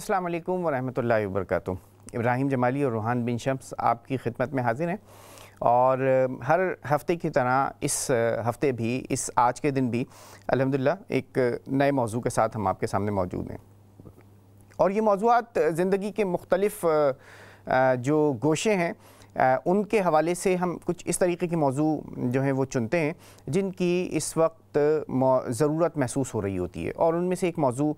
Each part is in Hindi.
अस्सलाम वालेकुम वरहमतुल्लाहि इब्राहिम जमाली और रूहान बिन शम्स आपकी खिदमत में हाजिर हैं और हर हफ्ते की तरह इस हफ्ते भी इस आज के दिन भी अल्हम्दुलिल्लाह एक नए मौजू के साथ हम आपके सामने मौजूद हैं और ये मौजूद ज़िंदगी के मुख्तलफ़ जो गोशे हैं उनके हवाले से हम कुछ इस तरीके के मौजू जो हैं वो चुनते हैं जिनकी इस वक्त ज़रूरत महसूस हो रही होती है और उनमें से एक मौजू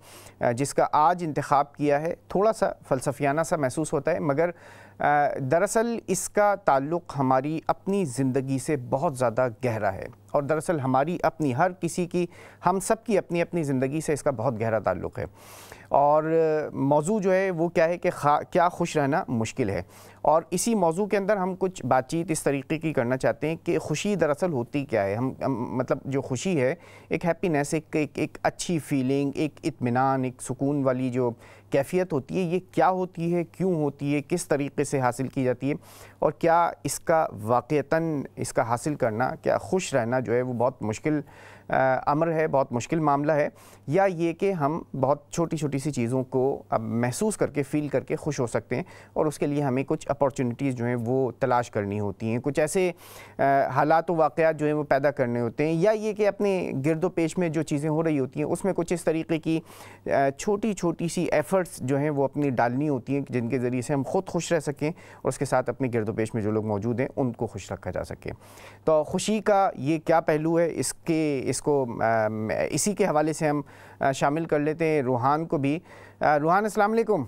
जिसका आज इंतखब किया है थोड़ा सा फ़लसफियाना सा महसूस होता है मगर दरअसल इसका ताल्लुक़ हमारी अपनी ज़िंदगी से बहुत ज़्यादा गहरा है और दरअसल हमारी अपनी हर किसी की हम सब की अपनी अपनी ज़िंदगी से इसका बहुत गहरा ताल्लुक़ है और मौजू जो है वो क्या है कि क्या खुश रहना मुश्किल है और इसी मौजू के अंदर हम कुछ बातचीत इस तरीके की करना चाहते हैं कि खुशी दरअसल होती क्या है हम, हम मतलब जो खुशी है एक हैप्पीनेस एक, एक एक अच्छी फीलिंग एक इत्मीनान एक सुकून वाली जो कैफियत होती है ये क्या होती है क्यों होती है किस तरीके से हासिल की जाती है और क्या इसका वाक़ता इसका हासिल करना क्या खुश रहना जो है वो बहुत मुश्किल अमर है बहुत मुश्किल मामला है या ये कि हम बहुत छोटी छोटी सी चीज़ों को अब महसूस करके फील करके खुश हो सकते हैं और उसके लिए हमें कुछ अपॉर्चुनिटीज़ जो हैं वो तलाश करनी होती हैं कुछ ऐसे हालात व वाक़ जो हैं वो पैदा करने होते हैं या ये कि अपने गिरदो पेश में जो चीज़ें हो रही होती हैं उसमें कुछ इस तरीके की छोटी छोटी सी एफ़र्ट्स जो हैं वो अपनी डालनी होती हैं जिनके ज़रिए से हम खुद खुश रह सकें और उसके साथ अपने गिरदो पेश में जो लोग मौजूद हैं उनको खुश रखा जा सके तो खुशी का ये क्या पहलू है इसके इसको इसी के हवाले से हम शामिल कर लेते हैं रूहान को भी रूहान असलकुम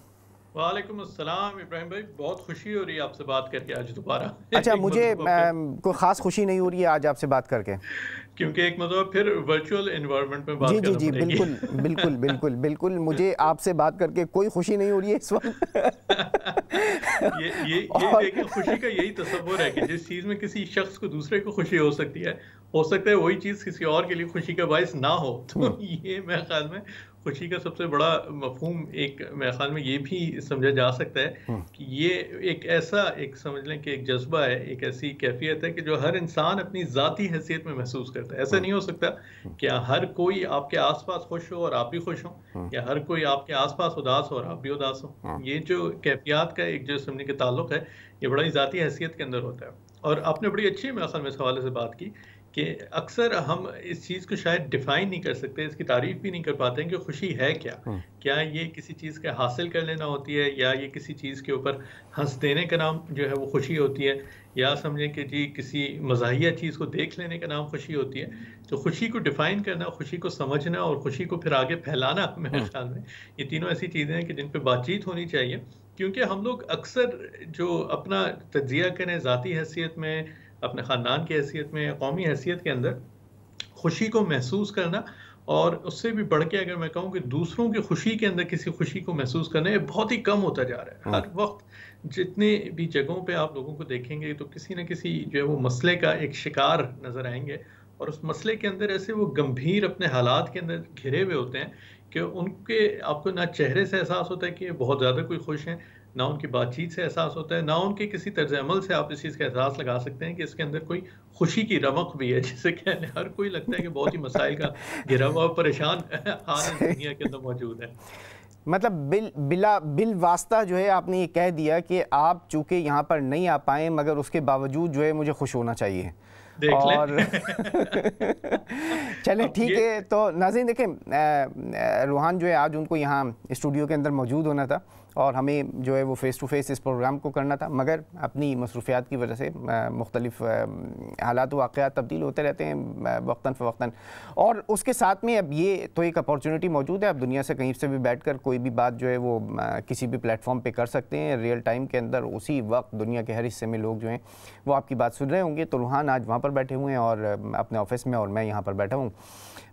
वालेकुम अस्सलाम इब्राहिम भाई बहुत खुशी हो रही है आपसे बात करके आज दोबारा अच्छा मुझे कोई ख़ास खुशी नहीं हो रही है आज आपसे बात करके क्योंकि एक मतलब फिर वर्चुअल इन्वायरमेंट में बात जी जी जी बिल्कुल बिल्कुल बिल्कुल बिल्कुल मुझे आपसे बात करके कोई खुशी नहीं हो रही है इस वक्त ये ये, और... देखिए खुशी का यही तस्वर है कि जिस चीज़ में किसी शख्स को दूसरे को खुशी हो सकती है हो सकता है वही चीज़ किसी और के लिए खुशी का बायस ना हो तो हम्म। ये मेरे ख्याल में खुशी का सबसे बड़ा मफहम एक मेरे ख्याल में ये भी समझा जा सकता है हम्म। कि ये एक ऐसा एक समझ लें कि एक जज्बा है एक ऐसी कैफियत है कि जो हर इंसान अपनी ज़ाती हैसियत में महसूस करता है ऐसा हम्म। नहीं हो सकता हम्म। कि हर कोई आपके आसपास खुश हो और आप भी खुश हो या हर कोई आपके आसपास उदास हो और आप भी उदास हो हाँ। ये जो कैफियात का एक जो समझने का ताल्लुक है ये बड़ा ही ज़ाती हैसियत के अंदर होता है और आपने बड़ी अच्छी मेरे ख्याल में इस हवाले से बात की कि अक्सर हम इस चीज़ को शायद डिफाइन नहीं कर सकते इसकी तारीफ भी नहीं कर पाते हैं कि खुशी है क्या हम्म। क्या ये किसी चीज़ का हासिल कर लेना होती है या ये किसी चीज़ के ऊपर हंस देने का नाम जो है वो खुशी होती है या समझें कि जी किसी मजाहिया चीज़ को देख लेने का नाम खुशी होती है तो खुशी को डिफाइन करना खुशी को समझना और खुशी को फिर आगे फैलाना मेरे हम्म। ख्याल में ये तीनों ऐसी चीज़ें हैं कि जिन पर बातचीत होनी चाहिए क्योंकि हम लोग अक्सर जो अपना तजिया करें ज़ाती हैसियत में अपने ख़ानदान की हैसियत में कौमी हैसियत के अंदर खुशी को महसूस करना और उससे भी बढ़ के अगर मैं कहूँ कि दूसरों की खुशी के अंदर किसी खुशी को महसूस करना ये बहुत ही कम होता जा रहा है हाँ। हर वक्त जितने भी जगहों पे आप लोगों को देखेंगे तो किसी न किसी जो है वो मसले का एक शिकार नज़र आएंगे और उस मसले के अंदर ऐसे वो गंभीर अपने हालात के अंदर घिरे हुए होते हैं कि उनके आपको ना चेहरे से एहसास होता है कि बहुत ज़्यादा कोई खुश हैं ना उनकी बातचीत से एहसास होता है ना उनके किसी तर्ज अमल से आप इस चीज़ का एहसास लगा सकते हैं कि इसके अंदर कोई खुशी की रमक भी है जिसे कहने हर कोई लगता है कि बहुत ही मसाइल का घिरा हुआ परेशान हाल दुनिया के अंदर मौजूद है मतलब बिल बिला बिल वास्ता जो है आपने ये कह दिया कि आप चूंकि यहाँ पर नहीं आ पाए मगर उसके बावजूद जो है मुझे खुश होना चाहिए देख और चलें ठीक है तो नाजिन देखें रूहान जो है आज उनको यहाँ स्टूडियो के अंदर मौजूद होना था और हमें जो है वो फ़ेस टू फ़ेस इस प्रोग्राम को करना था मगर अपनी मसरूफियात की वजह से मुख्तलिफ हालात वाक़ तब्दील होते रहते हैं वक्ता फ़वक्ता और उसके साथ में अब ये तो एक अपॉर्चुनिटी मौजूद है आप दुनिया से कहीं से भी बैठ कर कोई भी बात जो है वो किसी भी प्लेटफॉर्म पर कर सकते हैं रियल टाइम के अंदर उसी वक्त दुनिया के हर हिस्से में लोग जो हैं वो आपकी बात सुन रहे होंगे तो रूहान आज वहाँ पर बैठे हुए हैं और अपने ऑफिस में और मैं यहाँ पर बैठा हूँ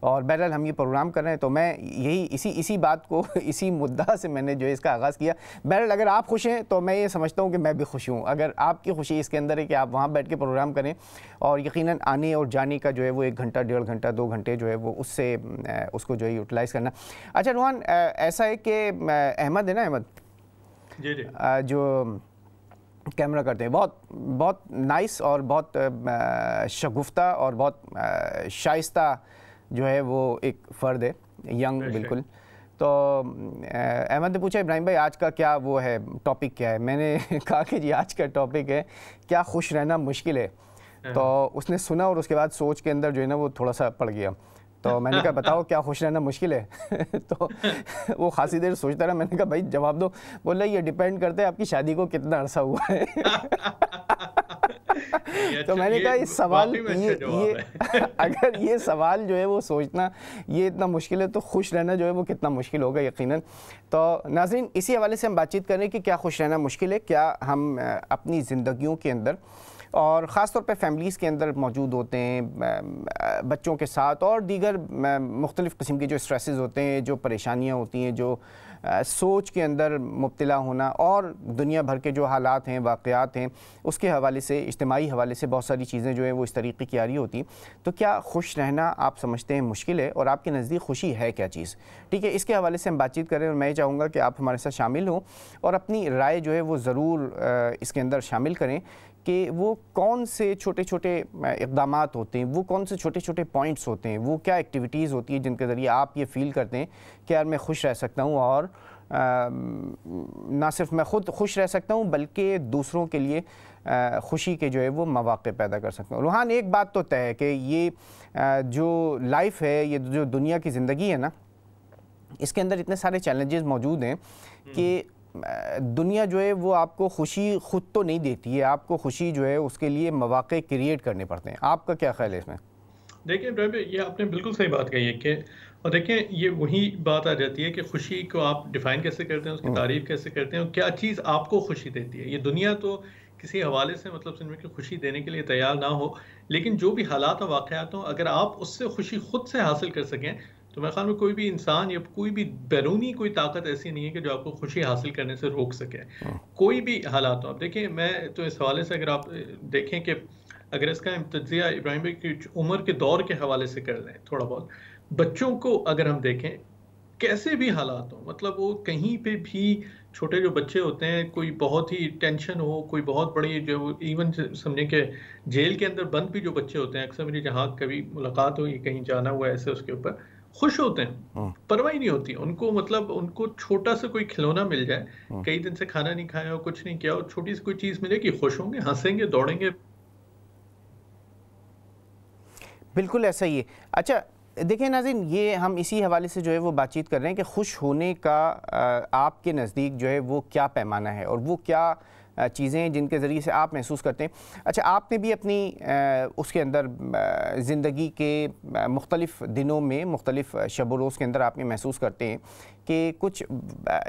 और बहरहाल हम ये प्रोग्राम कर रहे हैं तो मैं यही इसी इसी बात को इसी मुद्दा से मैंने जो है इसका आगाज़ किया बहरहाल अगर आप खुश हैं तो मैं ये समझता हूँ कि मैं भी खुश हूँ अगर आपकी खुशी इसके अंदर है कि आप वहाँ बैठ के प्रोग्राम करें और यकीन आने और जाने का जो है वो एक घंटा डेढ़ घंटा दो घंटे जो है वो उससे उसको जो है यूटिलाइज़ करना अच्छा रुहान ऐसा है कि अहमद है ना अहमद जो कैमरा करते हैं बहुत बहुत नाइस और बहुत शगुफ्ता और बहुत शाइस्ता जो है वो एक फ़र्द है यंग बिल्कुल तो अहमद ने पूछा इब्राहिम भाई आज का क्या वो है टॉपिक क्या है मैंने कहा कि जी आज का टॉपिक है क्या खुश रहना मुश्किल है हाँ। तो उसने सुना और उसके बाद सोच के अंदर जो है ना वो थोड़ा सा पड़ गया तो मैंने कहा बताओ क्या खुश रहना मुश्किल है तो वो खासी देर सोचता रहा मैंने कहा भाई जवाब दो बोला ये डिपेंड करता है आपकी शादी को कितना अरसा हुआ है तो अच्छा, मैंने कहा ये सवाल अच्छा ये ये अगर ये सवाल जो है वो सोचना ये इतना मुश्किल है तो खुश रहना जो है वो कितना मुश्किल होगा यकीनन तो नाजिन इसी हवाले से हम बातचीत करें कि क्या खुश रहना मुश्किल है क्या हम अपनी ज़िंदगियों के अंदर और ख़ास तौर पर फैमिलीज़ के अंदर मौजूद होते हैं बच्चों के साथ और दीगर मुख्तलिफ़ किस्म के जो स्ट्रेसेस होते हैं जो परेशानियाँ होती हैं जो सोच के अंदर मुबतला होना और दुनिया भर के जो हालात हैं वाक़ात हैं उसके हवाले से इज्तमाही हवाले से बहुत सारी चीज़ें जो हैं वो इस तरीके की आ रही होती तो क्या खुश रहना आप समझते हैं मुश्किल है और आपके नज़दीक खुशी है क्या चीज़ ठीक है इसके हवाले से हम बातचीत करें और मैं ये चाहूँगा कि आप हमारे साथ शामिल हों और अपनी राय जो है वो ज़रूर इसके अंदर शामिल करें कि वो कौन से छोटे छोटे इकदाम होते हैं वो कौन से छोटे छोटे पॉइंट्स होते हैं वो क्या एक्टिविटीज़ होती है जिनके ज़रिए आप ये फील करते हैं कि यार मैं खुश रह सकता हूँ और आ, ना सिर्फ मैं खुद खुश रह सकता हूँ बल्कि दूसरों के लिए आ, खुशी के जो है वो मौाक़े पैदा कर सकता हूँ रूहान एक बात तो तय है कि ये आ, जो लाइफ है ये जो दुनिया की ज़िंदगी है ना इसके अंदर इतने सारे चैलेंजेस मौजूद हैं कि हम्म। दुनिया जो है वो आपको खुशी खुद तो नहीं देती है आपको खुशी जो है उसके लिए मौाक़े क्रिएट करने पड़ते हैं आपका क्या ख्याल है इसमें देखिए ड्राइवर ये आपने बिल्कुल सही बात कही है कि और देखिए ये वही बात आ जाती है कि खुशी को आप डिफाइन कैसे करते हैं उसकी हम्म। तारीफ कैसे करते हैं और क्या चीज़ आपको खुशी देती है ये दुनिया तो किसी हवाले से मतलब सुनने की खुशी देने के लिए तैयार ना हो लेकिन जो भी हालात और वाक़ात हों अगर आप उससे खुशी खुद से हासिल कर सकें तो मेरे ख्याल में कोई भी इंसान या कोई भी बैरूनी कोई ताकत ऐसी नहीं है कि जो आपको खुशी हासिल करने से रोक सके हाँ। कोई भी हालात हो आप देखें मैं तो इस हवाले से अगर आप देखें कि अगर इसका इम्तजिया इब्राहिम की उम्र के दौर के हवाले से कर लें थोड़ा बहुत बच्चों को अगर हम देखें कैसे भी हालात हो मतलब वो कहीं पे भी छोटे जो बच्चे होते हैं कोई बहुत ही टेंशन हो कोई बहुत बड़ी जो इवन समझें कि जेल के अंदर बंद भी जो बच्चे होते हैं अक्सर मेरी जहाँ कभी मुलाकात हुई कहीं जाना हुआ ऐसे उसके ऊपर खुश होते हैं हाँ। परवाह ही नहीं होती उनको मतलब उनको छोटा सा कोई खिलौना मिल जाए हाँ। कई दिन से खाना नहीं खाया और कुछ नहीं किया और छोटी सी कोई चीज मिले कि खुश होंगे हंसेंगे दौड़ेंगे बिल्कुल ऐसा ही है अच्छा देखिए नाजिन ये हम इसी हवाले से जो है वो बातचीत कर रहे हैं कि खुश होने का आपके नज़दीक जो है वो क्या पैमाना है और वो क्या चीज़ें जिनके ज़रिए से आप महसूस करते हैं अच्छा आपने भी अपनी उसके अंदर ज़िंदगी के मुख्तलिफ़ दिनों में मुख्तलिफ़ शब रोज़ के अंदर आपने महसूस करते हैं कि कुछ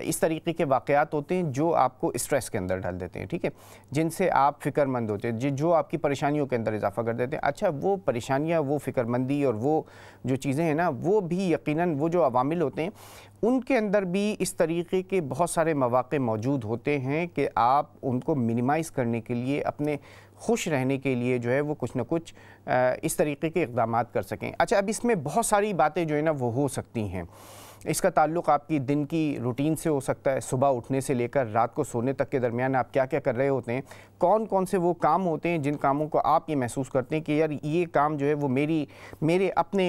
इस तरीके के वाक़ात होते हैं जो आपको स्ट्रेस के अंदर डाल देते हैं ठीक है जिनसे आप फ़िक्रमंद होते हैं जो आपकी परेशानियों के अंदर इजाफा कर देते हैं अच्छा वो परेशानियाँ वो फ़िक्रमंदी और वो जो चीज़ें हैं ना वो भी यकीन वो जो अवामिल होते हैं उनके अंदर भी इस तरीके के बहुत सारे मौाक़े मौजूद होते हैं कि आप उनको मिनिमाइज़ करने के लिए अपने खुश रहने के लिए जो है वो कुछ ना कुछ इस तरीके के इकदाम कर सकें अच्छा अब इसमें बहुत सारी बातें जो है ना वो हो सकती हैं इसका ताल्लुक आपकी दिन की रूटीन से हो सकता है सुबह उठने से लेकर रात को सोने तक के दरमियान आप क्या क्या कर रहे होते हैं कौन कौन से वो काम होते हैं जिन कामों को आप ये महसूस करते हैं कि यार ये काम जो है वो मेरी मेरे अपने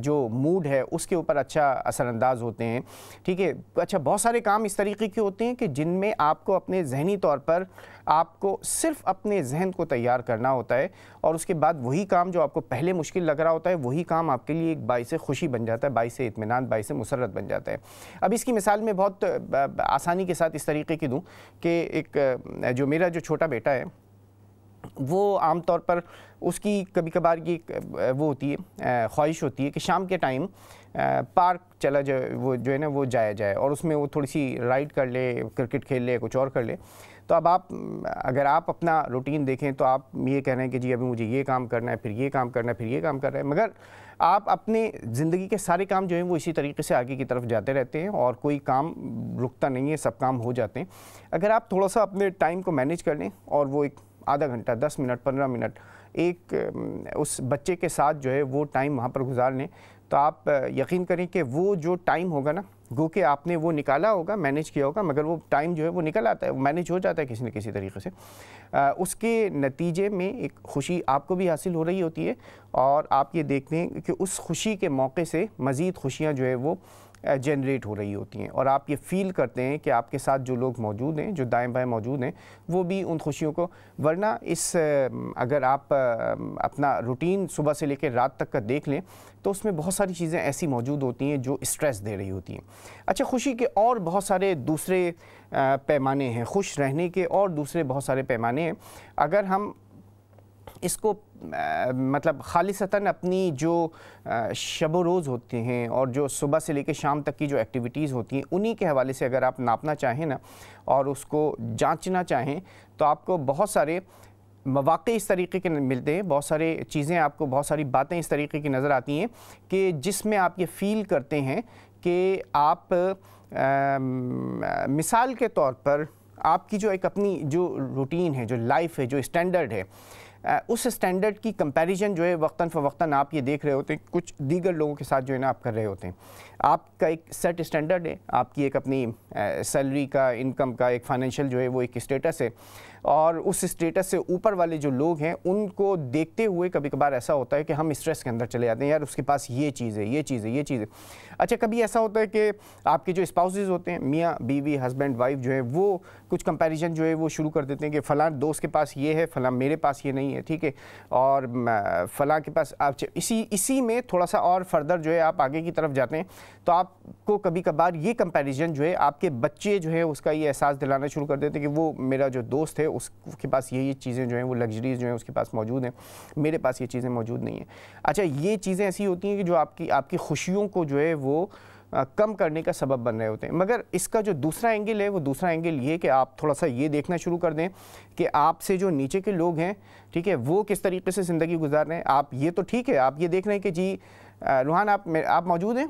जो मूड है उसके ऊपर अच्छा असरानंदाज होते हैं ठीक है अच्छा बहुत सारे काम इस तरीके के होते हैं कि जिनमें आपको अपने जहनी तौर पर आपको सिर्फ अपने जहन को तैयार करना होता है और उसके बाद वही काम जो आपको पहले मुश्किल लग रहा होता है वही काम आपके लिए एक बाई से खुशी बन जाता है बाई से इतमान बाई से मुसरत बन जाता है अब इसकी मिसाल मैं बहुत आसानी के साथ इस तरीके की दूँ कि एक जो मेरा जो छोटा बेटा है वो आम तौर पर उसकी कभी कभार ये वो होती है ख्वाहिश होती है कि शाम के टाइम पार्क चला जाए वो जो है ना वो जाया जाए और उसमें वो थोड़ी सी राइड कर ले क्रिकेट खेल ले कुछ और कर ले तो अब आप अगर आप अपना रूटीन देखें तो आप ये कह रहे हैं कि जी अभी मुझे ये काम करना है फिर ये काम करना है फिर ये काम कर रहे हैं मगर आप अपने ज़िंदगी के सारे काम जो हैं वो इसी तरीके से आगे की तरफ जाते रहते हैं और कोई काम रुकता नहीं है सब काम हो जाते हैं अगर आप थोड़ा सा अपने टाइम को मैनेज कर लें और वो एक आधा घंटा दस मिनट पंद्रह मिनट एक उस बच्चे के साथ जो है वो टाइम वहाँ पर गुजार लें तो आप यकीन करें कि वो जो टाइम होगा ना गो के आपने वो निकाला होगा मैनेज किया होगा मगर वो टाइम जो है वो निकल आता है वो मैनेज हो जाता है किसी न किसी तरीके से आ, उसके नतीजे में एक खुशी आपको भी हासिल हो रही होती है और आप ये देखते हैं कि उस खुशी के मौके से मज़ीद खुशियाँ जो है वो जनरेट हो रही होती हैं और आप ये फील करते हैं कि आपके साथ जो लोग मौजूद हैं जो दाएँ बाएँ मौजूद हैं वो भी उन खुशियों को वरना इस अगर आप अपना रूटीन सुबह से लेकर रात तक का देख लें तो उसमें बहुत सारी चीज़ें ऐसी मौजूद होती हैं जो स्ट्रेस दे रही होती हैं अच्छा खुशी के और बहुत सारे दूसरे पैमाने हैं खुश रहने के और दूसरे बहुत सारे पैमाने हैं अगर हम इसको मतलब खालिसता अपनी जो शब रोज़ होते हैं और जो सुबह से लेकर शाम तक की जो एक्टिविटीज़ होती हैं उन्हीं के हवाले से अगर आप नापना चाहें ना और उसको जांचना चाहें तो आपको बहुत सारे मौाक़े इस तरीके के मिलते हैं बहुत सारे चीज़ें आपको बहुत सारी बातें इस तरीके की नज़र आती हैं कि जिसमें आप ये फ़ील करते हैं कि आप आ, मिसाल के तौर पर आपकी जो एक अपनी जो रूटीन है जो लाइफ है जो स्टैंडर्ड है उस स्टैंडर्ड की कंपैरिजन जो है वक्ता फ़वक्ता आप ये देख रहे होते हैं कुछ दीगर लोगों के साथ जो है ना आप कर रहे होते हैं आपका एक सेट स्टैंडर्ड है आपकी एक अपनी सैलरी का इनकम का एक फाइनेंशियल जो है वो एक स्टेटस है और उस स्टेटस से ऊपर वाले जो लोग हैं उनको देखते हुए कभी कभार ऐसा होता है कि हम स्ट्रेस के अंदर चले जाते हैं यार उसके पास ये चीज़ है ये चीज़ है ये चीज़ है अच्छा कभी ऐसा होता है कि आपके जो स्पाउसेज होते हैं मियाँ बीवी हस्बैंड वाइफ जो है वो कुछ कंपैरिजन जो है वो शुरू कर देते हैं कि फ़लाँ दोस्त के पास ये है फ़लाँ मेरे पास ये नहीं है ठीक है और फ़लाँ के पास आप इसी इसी में थोड़ा सा और फर्दर जो है आप आगे की तरफ जाते हैं तो आपको कभी कभार ये कंपेरिजन जो है आपके बच्चे जो है उसका ये एहसास दिलाना शुरू कर देते हैं कि वो मेरा जो दोस्त है उसके पास ये ये चीज़ें जो हैं वो लग्जरीज जो हैं उसके पास मौजूद हैं मेरे पास ये चीज़ें मौजूद नहीं हैं अच्छा ये चीज़ें ऐसी होती हैं कि जो आपकी आपकी खुशियों को जो है वो आ, कम करने का सबब बन रहे होते हैं मगर इसका जो दूसरा एंगल है वो दूसरा एंगल ये कि आप थोड़ा सा ये देखना शुरू कर दें कि आपसे जो नीचे के लोग हैं ठीक है वो किस तरीके से ज़िंदगी गुजार रहे हैं आप ये तो ठीक है आप ये देख रहे हैं कि जी रूहान आप आप मौजूद हैं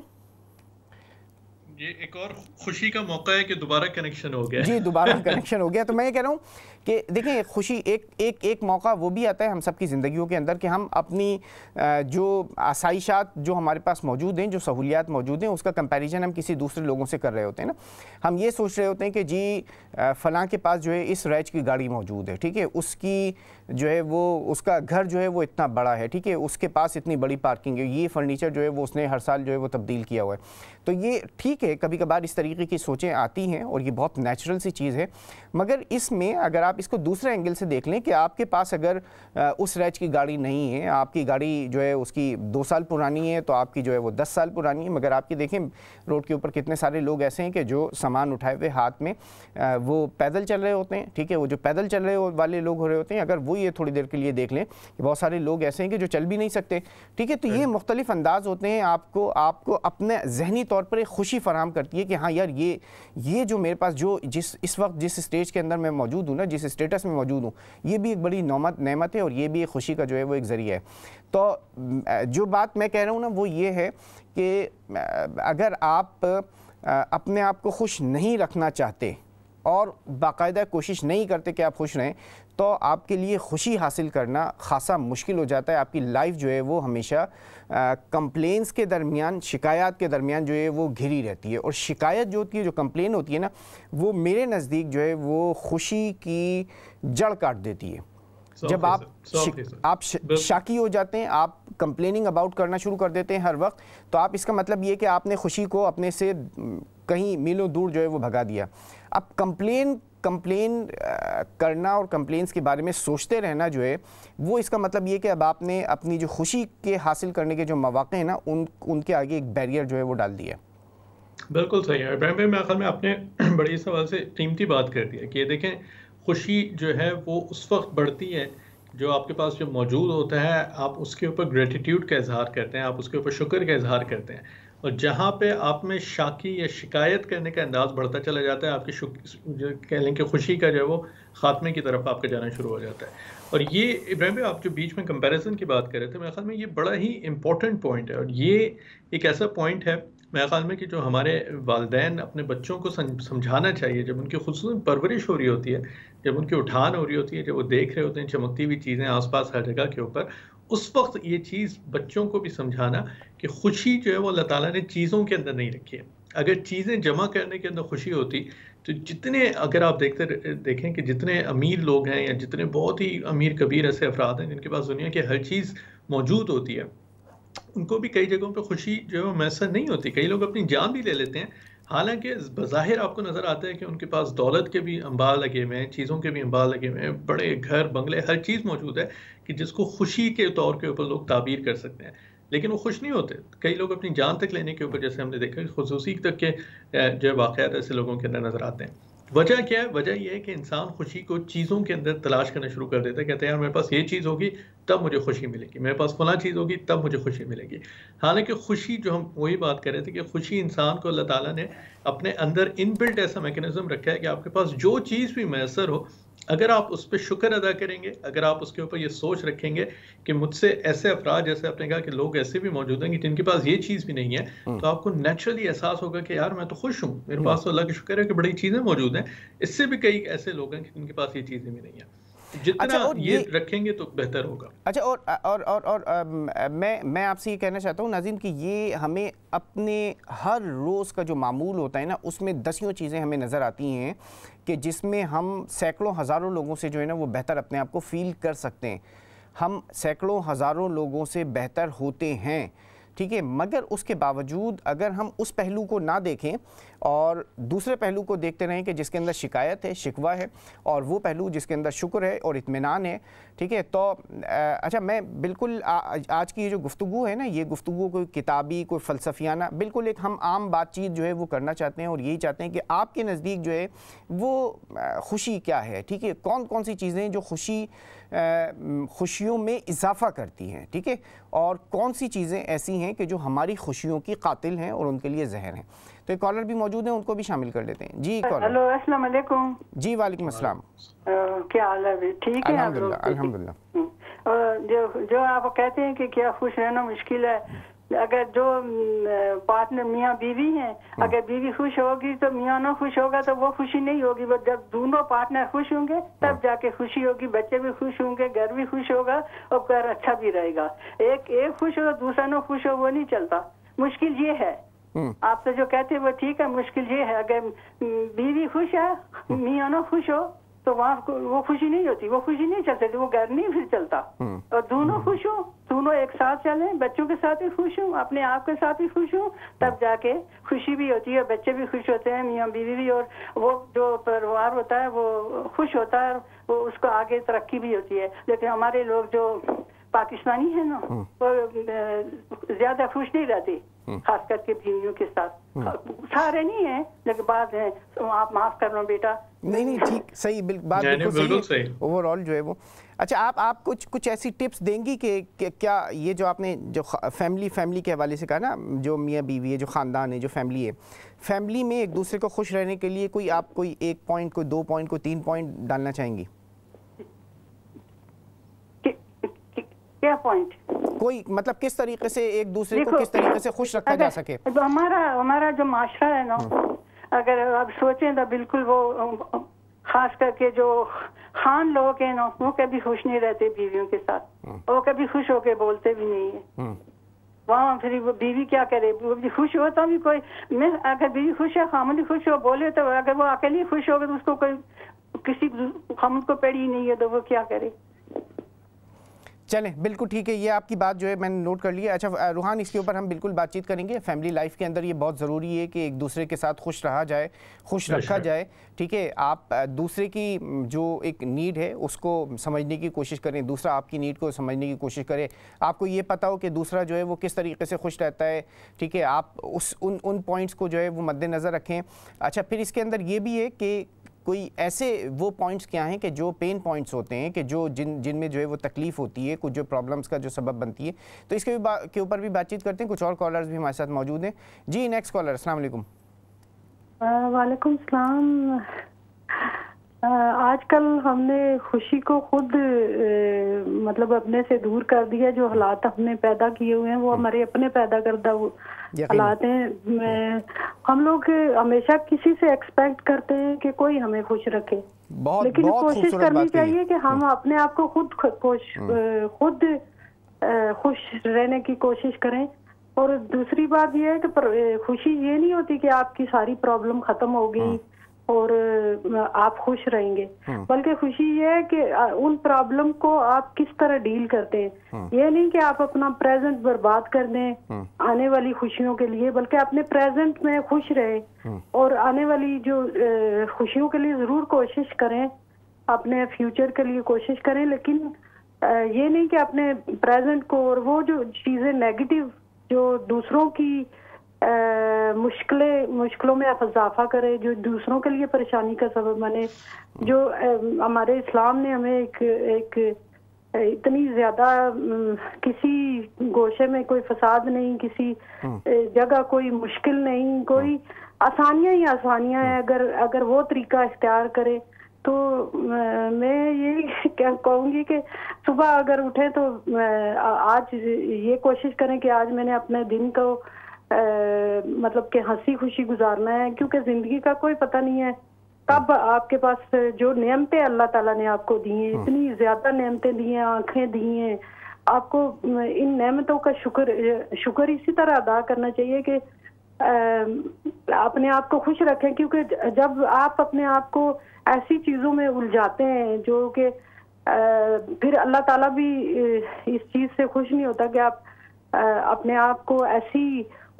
ये एक और खुशी का मौका है कि दोबारा कनेक्शन हो गया जी दोबारा कनेक्शन हो गया तो मैं ये कह रहा हूँ कि देखें खुशी एक एक एक मौका वो भी आता है हम सब की ज़िंदगियों के अंदर कि हम अपनी जो आसाइशात जो हमारे पास मौजूद हैं जो सहूलियात मौजूद हैं उसका कंपैरिजन हम किसी दूसरे लोगों से कर रहे होते हैं ना हम ये सोच रहे होते हैं कि जी फ़लाँ के पास जो है इस रैच की गाड़ी मौजूद है ठीक है उसकी जो है वो उसका घर जो है वो इतना बड़ा है ठीक है उसके पास इतनी बड़ी पार्किंग है ये फर्नीचर जो है वो उसने हर साल जो है वो तब्दील किया हुआ है तो ये ठीक है कभी कभार इस तरीके की सोचें आती हैं और ये बहुत नेचुरल सी चीज़ है मगर इसमें अगर आप इसको दूसरे एंगल से देख लें कि आपके पास अगर उस रैच की गाड़ी नहीं है आपकी गाड़ी जो है उसकी दो साल पुरानी है तो आपकी जो है वो दस साल पुरानी है मगर आपकी देखें रोड के ऊपर कितने सारे लोग ऐसे हैं कि जो सामान उठाए हुए हाथ में वो पैदल चल रहे होते हैं ठीक है वो जो पैदल चल रहे वाले लोग हो रहे होते हैं अगर वो वो ये थोड़ी देर के लिए देख लें कि बहुत सारे लोग ऐसे हैं कि जो चल भी नहीं सकते ठीक है तो ये मुख्तलिफ अंदाज होते हैं आपको आपको अपने जहनी तौर पर एक खुशी फराम करती है कि हाँ यार ये ये जो मेरे पास जो जिस इस वक्त जिस स्टेज के अंदर मैं मौजूद हूँ ना जिस स्टेटस में मौजूद हूँ ये भी एक बड़ी नौमत नमत है और ये भी एक खुशी का जो है वो एक ज़रिया है तो जो बात मैं कह रहा हूँ ना वो ये है कि अगर आप अपने आप को खुश नहीं रखना चाहते और बाकायदा कोशिश नहीं करते कि आप खुश रहें तो आपके लिए खुशी हासिल करना खासा मुश्किल हो जाता है आपकी लाइफ जो है वो हमेशा कंप्लेंस के दरमियान शिकायत के दरमियान जो है वो घिरी रहती है और शिकायत जो होती है जो कंप्लेन होती है ना वो मेरे नज़दीक जो है वो खुशी की जड़ काट देती है जब आप आप शाकी हो जाते हैं आप कंप्लेनिंग अबाउट करना शुरू कर देते हैं हर वक्त तो आप इसका मतलब ये कि आपने खुशी को अपने से कहीं मीलों दूर जो है वो भगा दिया अब कंप्लेन कंप्लेन uh, करना और कंप्लेंस के बारे में सोचते रहना जो है वो इसका मतलब ये कि अब आपने अपनी जो खुशी के हासिल करने के जो मौाक़े हैं ना उन उनके आगे एक बैरियर जो है वो डाल दिया बिल्कुल सही है ब्रह भाई मेरे ख्याल में आपने बड़ी सवाल से कीमती बात कर दी है कि ये देखें खुशी जो है वो उस वक्त बढ़ती है जो आपके पास जो मौजूद होता है आप उसके ऊपर ग्रेटिट्यूड का इजहार करते हैं आप उसके ऊपर शुक्र का इजहार करते हैं और जहाँ पे आप में शाकी या शिकायत करने का अंदाज बढ़ता चला जाता है आपकी कह लें कि खुशी का जो है वो खात्मे की तरफ आपका जाना शुरू हो जाता है और ये इब्राहिम आप जो बीच में कंपैरिजन की बात कर रहे थे मेरे ख्याल में ये बड़ा ही इम्पोर्टेंट पॉइंट है और ये एक ऐसा पॉइंट है मेरे ख्याल में कि जो हमारे वालदेन अपने बच्चों को समझाना चाहिए जब उनकी खसूस परवरिश हो रही होती है जब उनकी उठान हो रही होती है जब वो देख रहे होते हैं चमकती हुई चीज़ें आसपास हर जगह के ऊपर उस वक्त ये चीज़ बच्चों को भी समझाना कि खुशी जो है वो अल्लाह ताला ने चीज़ों के अंदर नहीं रखी है अगर चीज़ें जमा करने के अंदर खुशी होती तो जितने अगर आप देखते देखें कि जितने अमीर लोग हैं या जितने बहुत ही अमीर कबीर ऐसे अफराद हैं जिनके पास दुनिया की हर चीज़ मौजूद होती है उनको भी कई जगहों पर खुशी जो है वो मैसर नहीं होती कई लोग अपनी जान भी ले लेते हैं हालांकि बज़ाहिर आपको नज़र आता है कि उनके पास दौलत के भी अंबार लगे हुए हैं चीज़ों के भी अंबार लगे हुए हैं बड़े घर बंगले हर चीज़ मौजूद है कि जिसको खुशी के तौर के ऊपर लोग ताबीर कर सकते हैं लेकिन वो खुश नहीं होते कई लोग अपनी जान तक लेने के ऊपर जैसे हमने देखा खसूसी तक के जो है ऐसे लोगों के अंदर नज़र आते हैं वजह क्या है वजह यह है कि इंसान खुशी को चीज़ों के अंदर तलाश करना शुरू कर देता है कहते हैं यार मेरे पास ये चीज़ होगी तब मुझे खुशी मिलेगी मेरे पास फला चीज़ होगी तब मुझे खुशी मिलेगी हालांकि खुशी जो हम वही बात कर रहे थे कि खुशी इंसान को अल्लाह ताला ने अपने अंदर इनबिल्ट ऐसा मैकेनिज्म रखा है कि आपके पास जो चीज़ भी मैसर हो अगर आप उस पर शुक्र अदा करेंगे अगर आप उसके ऊपर ये सोच रखेंगे कि मुझसे ऐसे अफराज जैसे आपने कहा कि लोग ऐसे भी मौजूद हैं कि जिनके पास ये चीज़ भी नहीं है हम्म। तो आपको नेचुरली एहसास होगा कि यार मैं तो खुश हूँ मेरे पास हम्म। तो अल्लाह का शुक्र है कि बड़ी चीज़ें मौजूद हैं इससे भी कई ऐसे लोग हैं कि जिनके पास ये चीज़ें भी नहीं है जितना अच्छा, और ये, ये रखेंगे तो बेहतर होगा अच्छा और और और, और आ, मैं मैं आपसे ये कहना चाहता हूँ नाजिम कि ये हमें अपने हर रोज़ का जो मामूल होता है ना उसमें दसियों चीज़ें हमें नज़र आती हैं कि जिसमें हम सैकड़ों हज़ारों लोगों से जो है ना वो बेहतर अपने आप को फ़ील कर सकते हैं हम सैकड़ों हज़ारों लोगों से बेहतर होते हैं ठीक है मगर उसके बावजूद अगर हम उस पहलू को ना देखें और दूसरे पहलू को देखते रहें कि जिसके अंदर शिकायत है शिकवा है और वो पहलू जिसके अंदर शुक्र है और इतमान है ठीक है तो अच्छा मैं बिल्कुल आ, आज की ये जो गुफ्तु है ना ये गुफ्तु कोई किताबी कोई फ़लसफियाना बिल्कुल एक हम आम बातचीत जो है वो करना चाहते हैं और यही चाहते हैं कि आपके नज़दीक जो है वो खुशी क्या है ठीक है कौन कौन सी चीज़ें जो खुशी खुशियों में इजाफा करती हैं ठीक है और कौन सी चीज़ें ऐसी हैं कि जो हमारी खुशियों की कातिल हैं और उनके लिए जहर हैं तो एक कॉलर भी मौजूद हैं उनको भी शामिल कर लेते हैं जी कॉलर हेलो अस्सलाम वालेकुम जी वालेकुम अस्सलाम क्या हाल है ठीक है अल्हम्दुलिल्लाह अल्हम्दुलिल्लाह जो जो आप कहते हैं कि क्या खुश रहना मुश्किल है अगर जो पार्टनर मियाँ बीवी हैं हाँ। अगर बीवी खुश होगी तो मियाँ ना खुश होगा तो वो खुशी नहीं होगी वो जब दोनों पार्टनर खुश होंगे तब हाँ। जाके खुशी होगी बच्चे भी खुश होंगे घर भी खुश होगा और घर अच्छा भी रहेगा एक एक खुश हो दूसरा ना खुश हो वो नहीं चलता मुश्किल ये है हाँ। आप तो जो कहते हैं वो ठीक है मुश्किल ये है अगर बीवी खुश है मियाँ ना खुश हो तो वहाँ वो खुशी नहीं होती वो खुशी नहीं चलती वो घर नहीं फिर चलता और दोनों खुश हो दोनों एक साथ चलें बच्चों के साथ भी खुश हूँ अपने आप के साथ भी खुश हूँ तब जाके खुशी भी होती है बच्चे भी खुश होते हैं मियाँ बीवी भी और वो जो परिवार होता है वो खुश होता है वो उसको आगे तरक्की भी होती है लेकिन हमारे लोग जो पाकिस्तानी है ना हम्म। वो ज्यादा खुश नहीं रहते हम्म। खास करके बीवियों के साथ हम्म। सारे नहीं है लेकिन बात है तो आप माफ कर लो बेटा नहीं नहीं ठीक सही बात बिल्कुल सही ओवरऑल जो है वो अच्छा आप आप कुछ कुछ ऐसी टिप्स देंगी कि, क्या ये जो आपने जो फैमिली फैमिली के हवाले से कहा ना जो मियाँ बीवी है जो ख़ानदान है जो फैमिली है फैमिली में एक दूसरे को खुश रहने के लिए कोई आप कोई एक पॉइंट कोई दो पॉइंट कोई तीन पॉइंट डालना चाहेंगी क्या पॉइंट कोई मतलब किस तरीके से एक दूसरे को किस तरीके से खुश रखा जा सके हमारा हमारा जो माशरा है ना हाँ। अगर आप सोचें तो बिल्कुल वो खास करके जो खान लोग हैं ना वो कभी खुश नहीं रहते बीवियों के साथ हम्म। वो कभी खुश होके बोलते भी नहीं है हम्म। वहाँ फिर वो बीवी क्या करे वो भी खुश हो तो भी कोई मैं अगर बीवी खुश है खामद खुश हो बोले तो अगर वो अकेले खुश होगा तो उसको कोई किसी खामद को पेड़ी नहीं है तो वो क्या करे चलें बिल्कुल ठीक है ये आपकी बात जो है मैंने नोट कर लिया अच्छा रूहान इसके ऊपर हम बिल्कुल बातचीत करेंगे फैमिली लाइफ के अंदर ये बहुत ज़रूरी है कि एक दूसरे के साथ खुश रहा जाए खुश रखा जाए ठीक है आप दूसरे की जो एक नीड है उसको समझने की कोशिश करें दूसरा आपकी नीड को समझने की कोशिश करें आपको ये पता हो कि दूसरा जो है वो किस तरीके से खुश रहता है ठीक है आप उस उन उन पॉइंट्स को जो है वो मद्देनज़र रखें अच्छा फिर इसके अंदर ये भी है कि कोई ऐसे वो पॉइंट्स क्या हैं कि जो पेन पॉइंट्स होते हैं कि जो जिन जिनमें जो है वो तकलीफ़ होती है कुछ जो प्रॉब्लम्स का जो सबब बनती है तो इसके भी के ऊपर भी बातचीत करते हैं कुछ और कॉलर्स भी हमारे साथ मौजूद हैं जी नेक्स्ट कॉलर अस्सलाम वालेकुम वालेकुम सलाम आजकल हमने खुशी को खुद ए, मतलब अपने से दूर कर दिया जो हालात हमने पैदा किए हुए हैं वो हम्म। हमारे अपने पैदा करदा हालात हैं हम लोग हमेशा किसी से एक्सपेक्ट करते हैं कि कोई हमें खुश रखे बहुत, लेकिन बहुत कोशिश करनी चाहिए कि हम हम्म। अपने आप को खुद खुश हम्म। खुद खुश रहने की कोशिश करें और दूसरी बात यह है कि खुशी ये नहीं होती कि आपकी सारी प्रॉब्लम खत्म हो गई और आप खुश रहेंगे हाँ। बल्कि खुशी ये है कि उन प्रॉब्लम को आप किस तरह डील करते हैं हाँ। ये नहीं कि आप अपना प्रेजेंट बर्बाद कर दें हाँ। आने वाली खुशियों के लिए बल्कि अपने प्रेजेंट में खुश रहें और आने वाली जो खुशियों के लिए जरूर कोशिश करें अपने फ्यूचर के लिए कोशिश करें लेकिन ये नहीं कि अपने प्रेजेंट को और वो जो चीजें नेगेटिव जो दूसरों की मुश्किलें मुश्किलों में इजाफा करें जो दूसरों के लिए परेशानी का सबब बने जो हमारे इस्लाम ने हमें एक एक इतनी ज्यादा किसी गोशे में कोई फसाद नहीं किसी हम्म। जगह कोई मुश्किल नहीं कोई हम्म। आसानियां ही आसानियां है हम्म। अगर अगर वो तरीका इख्तियार करे तो मैं ये क्या कहूँगी कि सुबह अगर उठे तो आज ये कोशिश करें कि आज मैंने अपने दिन को मतलब कि हंसी खुशी गुजारना है क्योंकि ज़िंदगी का कोई पता नहीं है तब आपके पास जो नियमते अल्लाह ताला ने आपको दी हैं हाँ। इतनी ज़्यादा नियमते दी हैं आंखें दी हैं आपको इन नियमतों का शुक्र शुक्र इसी तरह अदा करना चाहिए कि अपने आप को खुश रखें क्योंकि जब आप अपने आप को ऐसी चीज़ों में उलझाते हैं जो कि फिर अल्लाह ताला भी इस चीज़ से खुश नहीं होता कि आप अपने आप को ऐसी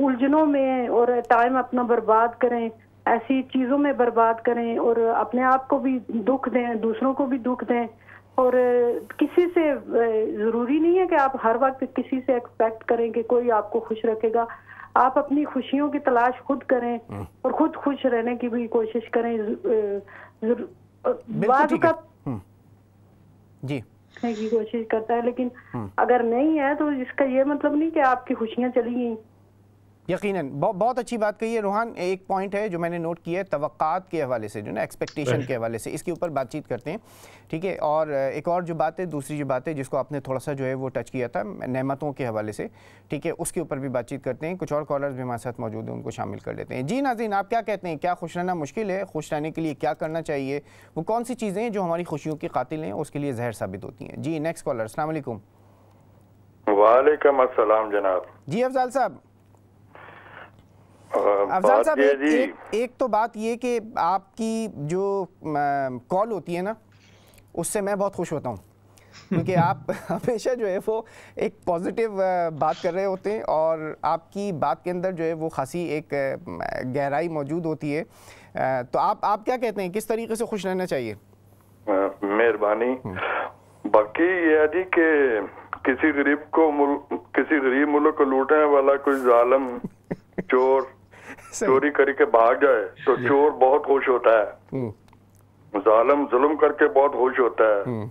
उलझनों में और टाइम अपना बर्बाद करें ऐसी चीज़ों में बर्बाद करें और अपने आप को भी दुख दें दूसरों को भी दुख दें और किसी से ज़रूरी नहीं है कि आप हर वक्त किसी से एक्सपेक्ट करें कि कोई आपको खुश रखेगा आप अपनी खुशियों की तलाश खुद करें हम्म। और खुद खुश रहने की भी कोशिश करें बाद का हम्म। जी की कोशिश करता है लेकिन हम्म। अगर नहीं है तो इसका ये मतलब नहीं कि आपकी खुशियां चली गई यकीनन बहुत अच्छी बात कही है रोहान एक पॉइंट है जो मैंने नोट किया है तवक़ात के हवाले से जो ना एक्सपेक्टेशन के हवाले से इसके ऊपर बातचीत करते हैं ठीक है और एक और जो बात है दूसरी जो बात है जिसको आपने थोड़ा सा जो है वो टच किया था नमतों के हवाले से ठीक है उसके ऊपर भी बातचीत करते हैं कुछ और कॉलर्स भी हमारे साथ मौजूद हैं उनको शामिल कर लेते हैं जी नाजीन आप क्या कहते हैं क्या खुश रहना मुश्किल है खुश रहने के लिए क्या करना चाहिए वो कौन सी चीज़ें जो हमारी खुशियों की कातिल हैं उसके लिए जहर साबित होती हैं जी नेक्स्ट कॉलर अल्लाम वालेकुम अस्सलाम जनाब जी अफजाल साहब अफजाल साहब एक, एक, एक तो बात ये कि आपकी जो कॉल होती है ना उससे मैं बहुत खुश होता हूँ क्योंकि आप हमेशा जो है वो एक पॉजिटिव बात कर रहे होते हैं और आपकी बात के अंदर जो है वो खासी एक गहराई मौजूद होती है तो आप आप क्या कहते हैं किस तरीके से खुश रहना चाहिए मेहरबानी हम्म। बाकी ये जी के किसी गरीब को मुल, किसी गरीब मुल्क को लूटने वाला कोई जालम चोर चोरी करके भाग जाए तो चोर बहुत खुश होता है हम्म। जालम जुलम करके बहुत खुश होता है हम्म।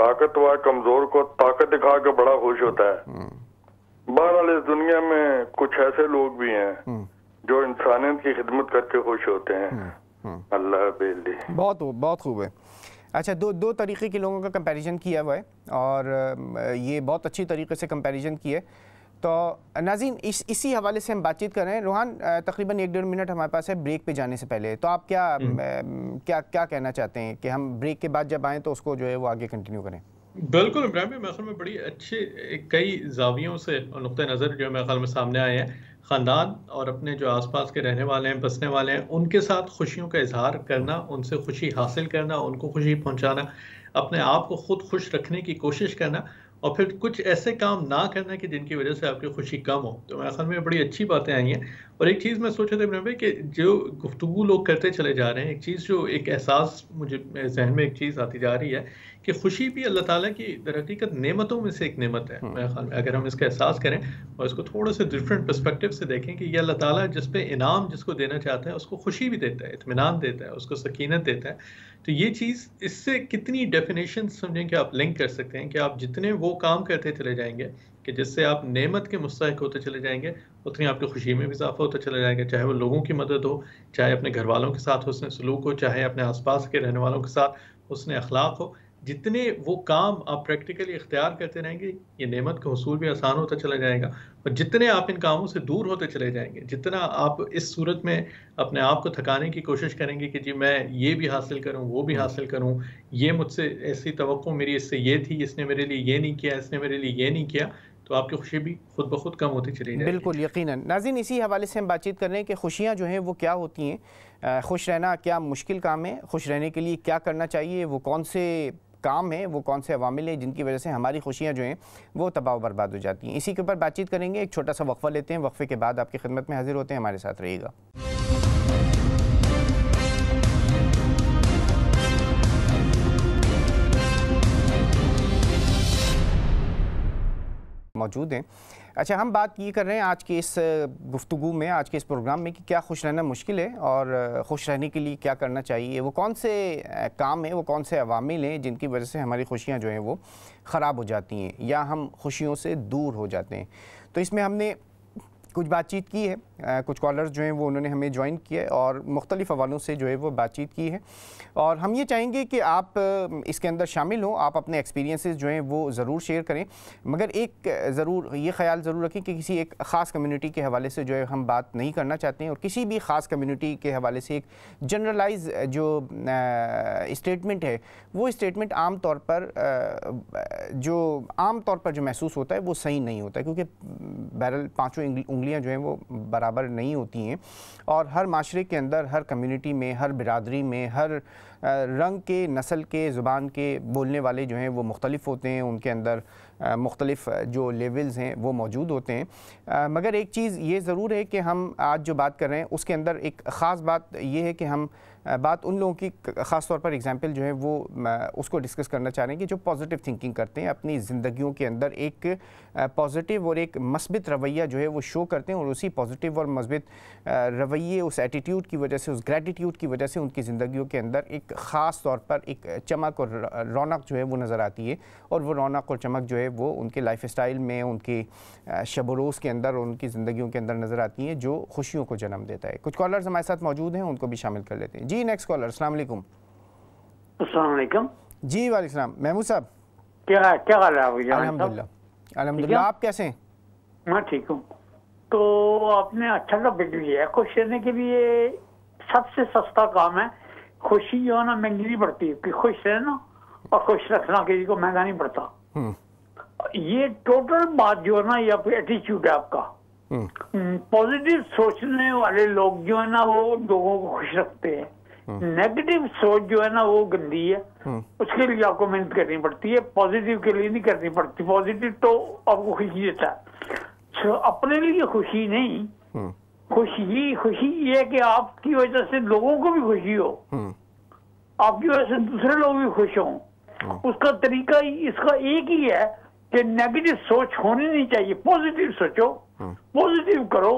ताकतवर कमजोर को ताकत दिखा के बड़ा खुश होता है हम्म। बहरहाल इस दुनिया में कुछ ऐसे लोग भी हैं जो इंसानियत की खिदमत करके खुश होते हैं अल्लाह बेली बहुत बहुत खूब है अच्छा दो दो तरीके के लोगों का कंपैरिजन किया हुआ है और ये बहुत अच्छी तरीके से कंपैरिजन किया है तो नाजीन इस इसी हवाले से हम बातचीत कर रहे हैं रूहान तकरीबन एक डेढ़ मिनट हमारे पास है ब्रेक पे जाने से पहले तो आप क्या हम्म। क्या क्या कहना चाहते हैं कि हम ब्रेक के बाद जब आएँ तो उसको जो है वो आगे कंटिन्यू करें बिल्कुल इब्राहिम में बड़ी अच्छे कई जावियों से नुक़ नज़र जो मेरे ख्याल में सामने आए हैं ख़ानदान और अपने जो आसपास के रहने वाले हैं बसने वाले हैं उनके साथ खुशियों का इजहार करना उनसे खुशी हासिल करना उनको खुशी पहुंचाना अपने आप को खुद खुश रखने की कोशिश करना और फिर कुछ ऐसे काम ना करना कि जिनकी वजह से आपकी खुशी कम हो तो मेरे ख्याल में बड़ी अच्छी बातें आई हैं और एक चीज़ मैं सोच रहा था इमरान भाई कि जो गुफ्तु लोग करते चले जा रहे हैं एक चीज़ जो एक एहसास मुझे जहन में एक चीज़ आती जा रही है कि खुशी भी अल्लाह ताला की दरहकीकत नेमतों में से एक नेमत है मेरे हम्म। ख्याल में अगर हम इसका एहसास करें और इसको थोड़े से डिफरेंट पर्सपेक्टिव से देखें कि ये अल्लाह ताला जिस पे इनाम जिसको देना चाहता है उसको खुशी भी देता है इतमान देता है उसको सकीनत देता है तो ये चीज़ इससे कितनी डेफिनेशन समझें कि आप लिंक कर सकते हैं कि आप जितने वो काम करते चले जाएंगे कि जिससे आप नेमत के मुस्तक होते चले जाएंगे उतनी आपकी खुशी में भी इजाफा होता चला जाएगा चाहे वो लोगों की मदद हो चाहे अपने घर वालों के साथ उसने सलूक हो चाहे अपने आसपास के रहने वालों के साथ उसने अखलाक हो जितने वो काम आप प्रैक्टिकली इख्तियार करते रहेंगे ये नेमत का हसूल भी आसान होता चला जाएगा और जितने आप इन कामों से दूर होते चले जाएंगे जितना आप इस सूरत में अपने आप को थकाने की कोशिश करेंगे कि जी मैं ये भी हासिल करूं वो भी हम्म। हासिल करूं ये मुझसे ऐसी तो मेरी इससे ये थी इसने मेरे लिए ये नहीं किया इसने मेरे लिए ये नहीं किया तो आपकी खुशी भी खुद ब खुद कम होती चली जाएगी बिल्कुल यकीन नाजिन इसी हवाले से हम बातचीत कर रहे हैं कि खुशियाँ जो हैं वो क्या होती हैं खुश रहना क्या मुश्किल काम है खुश रहने के लिए क्या करना चाहिए वो कौन से काम है वो कौन से अवामिल हैं जिनकी वजह से हमारी खुशियाँ जो हैं वो तबाह बर्बाद हो जाती हैं इसी के ऊपर बातचीत करेंगे एक छोटा सा वक्फा लेते हैं वक्फे के बाद आपकी खिदमत में हाजिर होते हैं हमारे साथ रहेगा मौजूद हैं अच्छा हम बात ये कर रहे हैं आज के इस गुफ्तु में आज के इस प्रोग्राम में कि क्या खुश रहना मुश्किल है और खुश रहने के लिए क्या करना चाहिए वो कौन से काम हैं वो कौन से अवामिल हैं जिनकी वजह से हमारी खुशियाँ जो हैं वो ख़राब हो जाती हैं या हम खुशियों से दूर हो जाते हैं तो इसमें हमने कुछ बातचीत की है आ, कुछ कॉलर्स जो हैं वो उन्होंने हमें ज्वाइन किया और मुख्तलिफ़ हवालों से जो है वो बातचीत की है और हम ये चाहेंगे कि आप इसके अंदर शामिल हों आप अपने एक्सपीरियंसेस जो हैं वो ज़रूर शेयर करें मगर एक ज़रूर ये ख्याल ज़रूर रखें कि किसी एक ख़ास कम्यूनिटी के हवाले से जो है हम बात नहीं करना चाहते हैं और किसी भी ख़ास कम्यूनिटी के हवाले से एक जनरलाइज जो इस्टेटमेंट है वो इस्टेटमेंट आम तौर पर जो आम तौर पर जो महसूस होता है वो सही नहीं होता क्योंकि बहरल पाँचों उंगलियां जो हैं वो बराबर नहीं होती हैं और हर माशरे के अंदर हर कम्युनिटी में हर बिरादरी में हर रंग के नस्ल के ज़ुबान के बोलने वाले जो हैं वो मुख्तलिफ होते हैं उनके अंदर मुख्तलिफ जो लेवल्स हैं वो मौजूद होते हैं मगर एक चीज़ ये ज़रूर है कि हम आज जो बात कर रहे हैं उसके अंदर एक ख़ास बात ये है कि हम बात उन लोगों की ख़ास तौर पर एग्जाम्पल जो है वो उसको डिस्कस करना चाह रहे हैं कि जो पॉजिटिव थिंकिंग करते हैं अपनी ज़िंदगियों के अंदर एक पॉजिटिव और एक मस्बित रवैया जो है वो शो करते हैं और उसी पॉजिटिव और मस्बित रवैये उस एटीट्यूड की वजह से उस ग्रेटिट्यूड की वजह से उनकी ज़िंदगियों के अंदर एक ख़ास तौर पर एक चमक और रौनक जो है वो नज़र आती है और वो रौनक और चमक जो है वो उनके लाइफ स्टाइल में उनके शबरोस के अंदर और उनकी ज़िंदगियों के अंदर नज़र आती हैं जो खुशियों को जन्म देता है कुछ कॉलर्स हमारे साथ मौजूद हैं उनको भी शामिल कर लेते हैं जी नेक्स्ट कॉलर अस्सलाम वालेकुम जी वालेकाम महमूद साहब क्या क्या हाल है आप कैसे हैं मैं ठीक हूँ तो आपने अच्छा टॉपिक लिया है खुश रहने के लिए सबसे सस्ता काम है खुशी जो है ना महंगी नहीं पड़ती कि खुश रहना और खुश रखना किसी को महंगा नहीं पड़ता हम्म। ये टोटल बात जो है ना ये एटीट्यूड है आपका पॉजिटिव हम्म। हम्म, सोचने वाले लोग जो है ना वो लोगों को खुश रखते हैं नेगेटिव हाँ। सोच जो है ना वो गंदी है हाँ। उसके लिए आपको मेहनत करनी पड़ती है पॉजिटिव के लिए नहीं करनी पड़ती पॉजिटिव तो आपको खुशी देता है अपने लिए खुशी नहीं हाँ। खुशी खुशी ये है कि आपकी वजह से लोगों को भी खुशी हो आपकी वजह से दूसरे लोग भी खुश हों उसका तरीका इसका एक ही है कि नेगेटिव सोच होनी नहीं चाहिए पॉजिटिव सोचो पॉजिटिव करो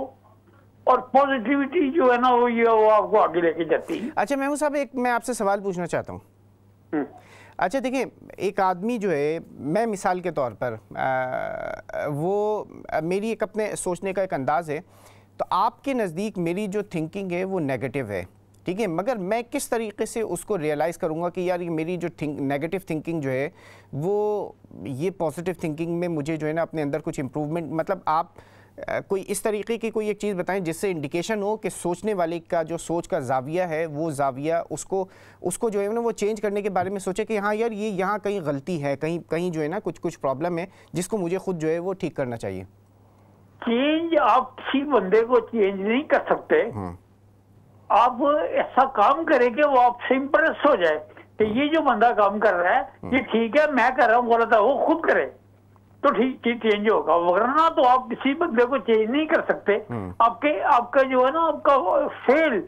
और पॉजिटिविटी जो है ना वो ये वो आपको आगे लेके जाती है अच्छा महमूद साहब एक मैं आपसे सवाल पूछना चाहता हूँ हम्म। अच्छा देखिए एक आदमी जो है मैं मिसाल के तौर पर आ, वो मेरी एक अपने सोचने का एक अंदाज़ है तो आपके नज़दीक मेरी जो थिंकिंग है वो नेगेटिव है ठीक है मगर मैं किस तरीके से उसको रियलाइज़ करूँगा कि यार ये मेरी जो थिंक नेगेटिव थिंकिंग जो है वो ये पॉजिटिव थिंकिंग में मुझे जो है ना अपने अंदर कुछ इम्प्रूवमेंट मतलब आप कोई इस तरीके की कोई एक चीज़ बताएं जिससे इंडिकेशन हो कि सोचने वाले का जो सोच का जाविया है वो जाविया उसको उसको जो है ना वो चेंज करने के बारे में सोचे कि हाँ यार ये यहाँ कहीं गलती है कहीं कहीं जो है ना कुछ कुछ प्रॉब्लम है जिसको मुझे खुद जो है वो ठीक करना चाहिए चेंज आप किसी बंदे को चेंज नहीं कर सकते हाँ। आप ऐसा काम करें कि वो आपसे इंप्रेस हो जाए कि ये जो बंदा काम कर रहा है ये हाँ। ठीक है मैं कर रहा हूँ बोला था वो खुद करे तो ठीक चेंज होगा वरना हाँ, तो आप किसी बंदे को चेंज नहीं कर सकते हम्म। आपके आपका जो है ना आपका फेल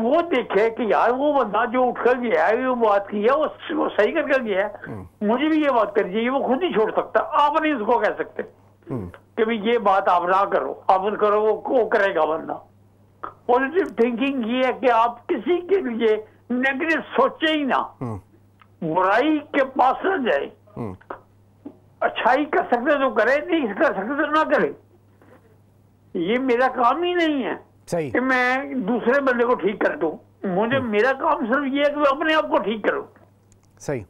वो देखे कि यार वो बंदा जो उठकर गया है वो बात की है वो, वो सही करके गया है हम्म। मुझे भी ये बात कर चाहिए वो खुद ही छोड़ सकता आप नहीं उसको कह सकते हम्म। कि भाई ये बात आप ना करो आप करो वो, वो करेगा बंदा पॉजिटिव थिंकिंग ये है कि आप किसी के लिए नेगेटिव सोचे ही ना बुराई के पास ना जाए अच्छाई कर सकते तो करे नहीं कर सकते तो ना करे ये मेरा काम ही नहीं है सही कि मैं दूसरे बंदे को ठीक कर दू मुझे हम्म। मेरा काम सिर्फ ये है कि मैं अपने आप को ठीक करो सही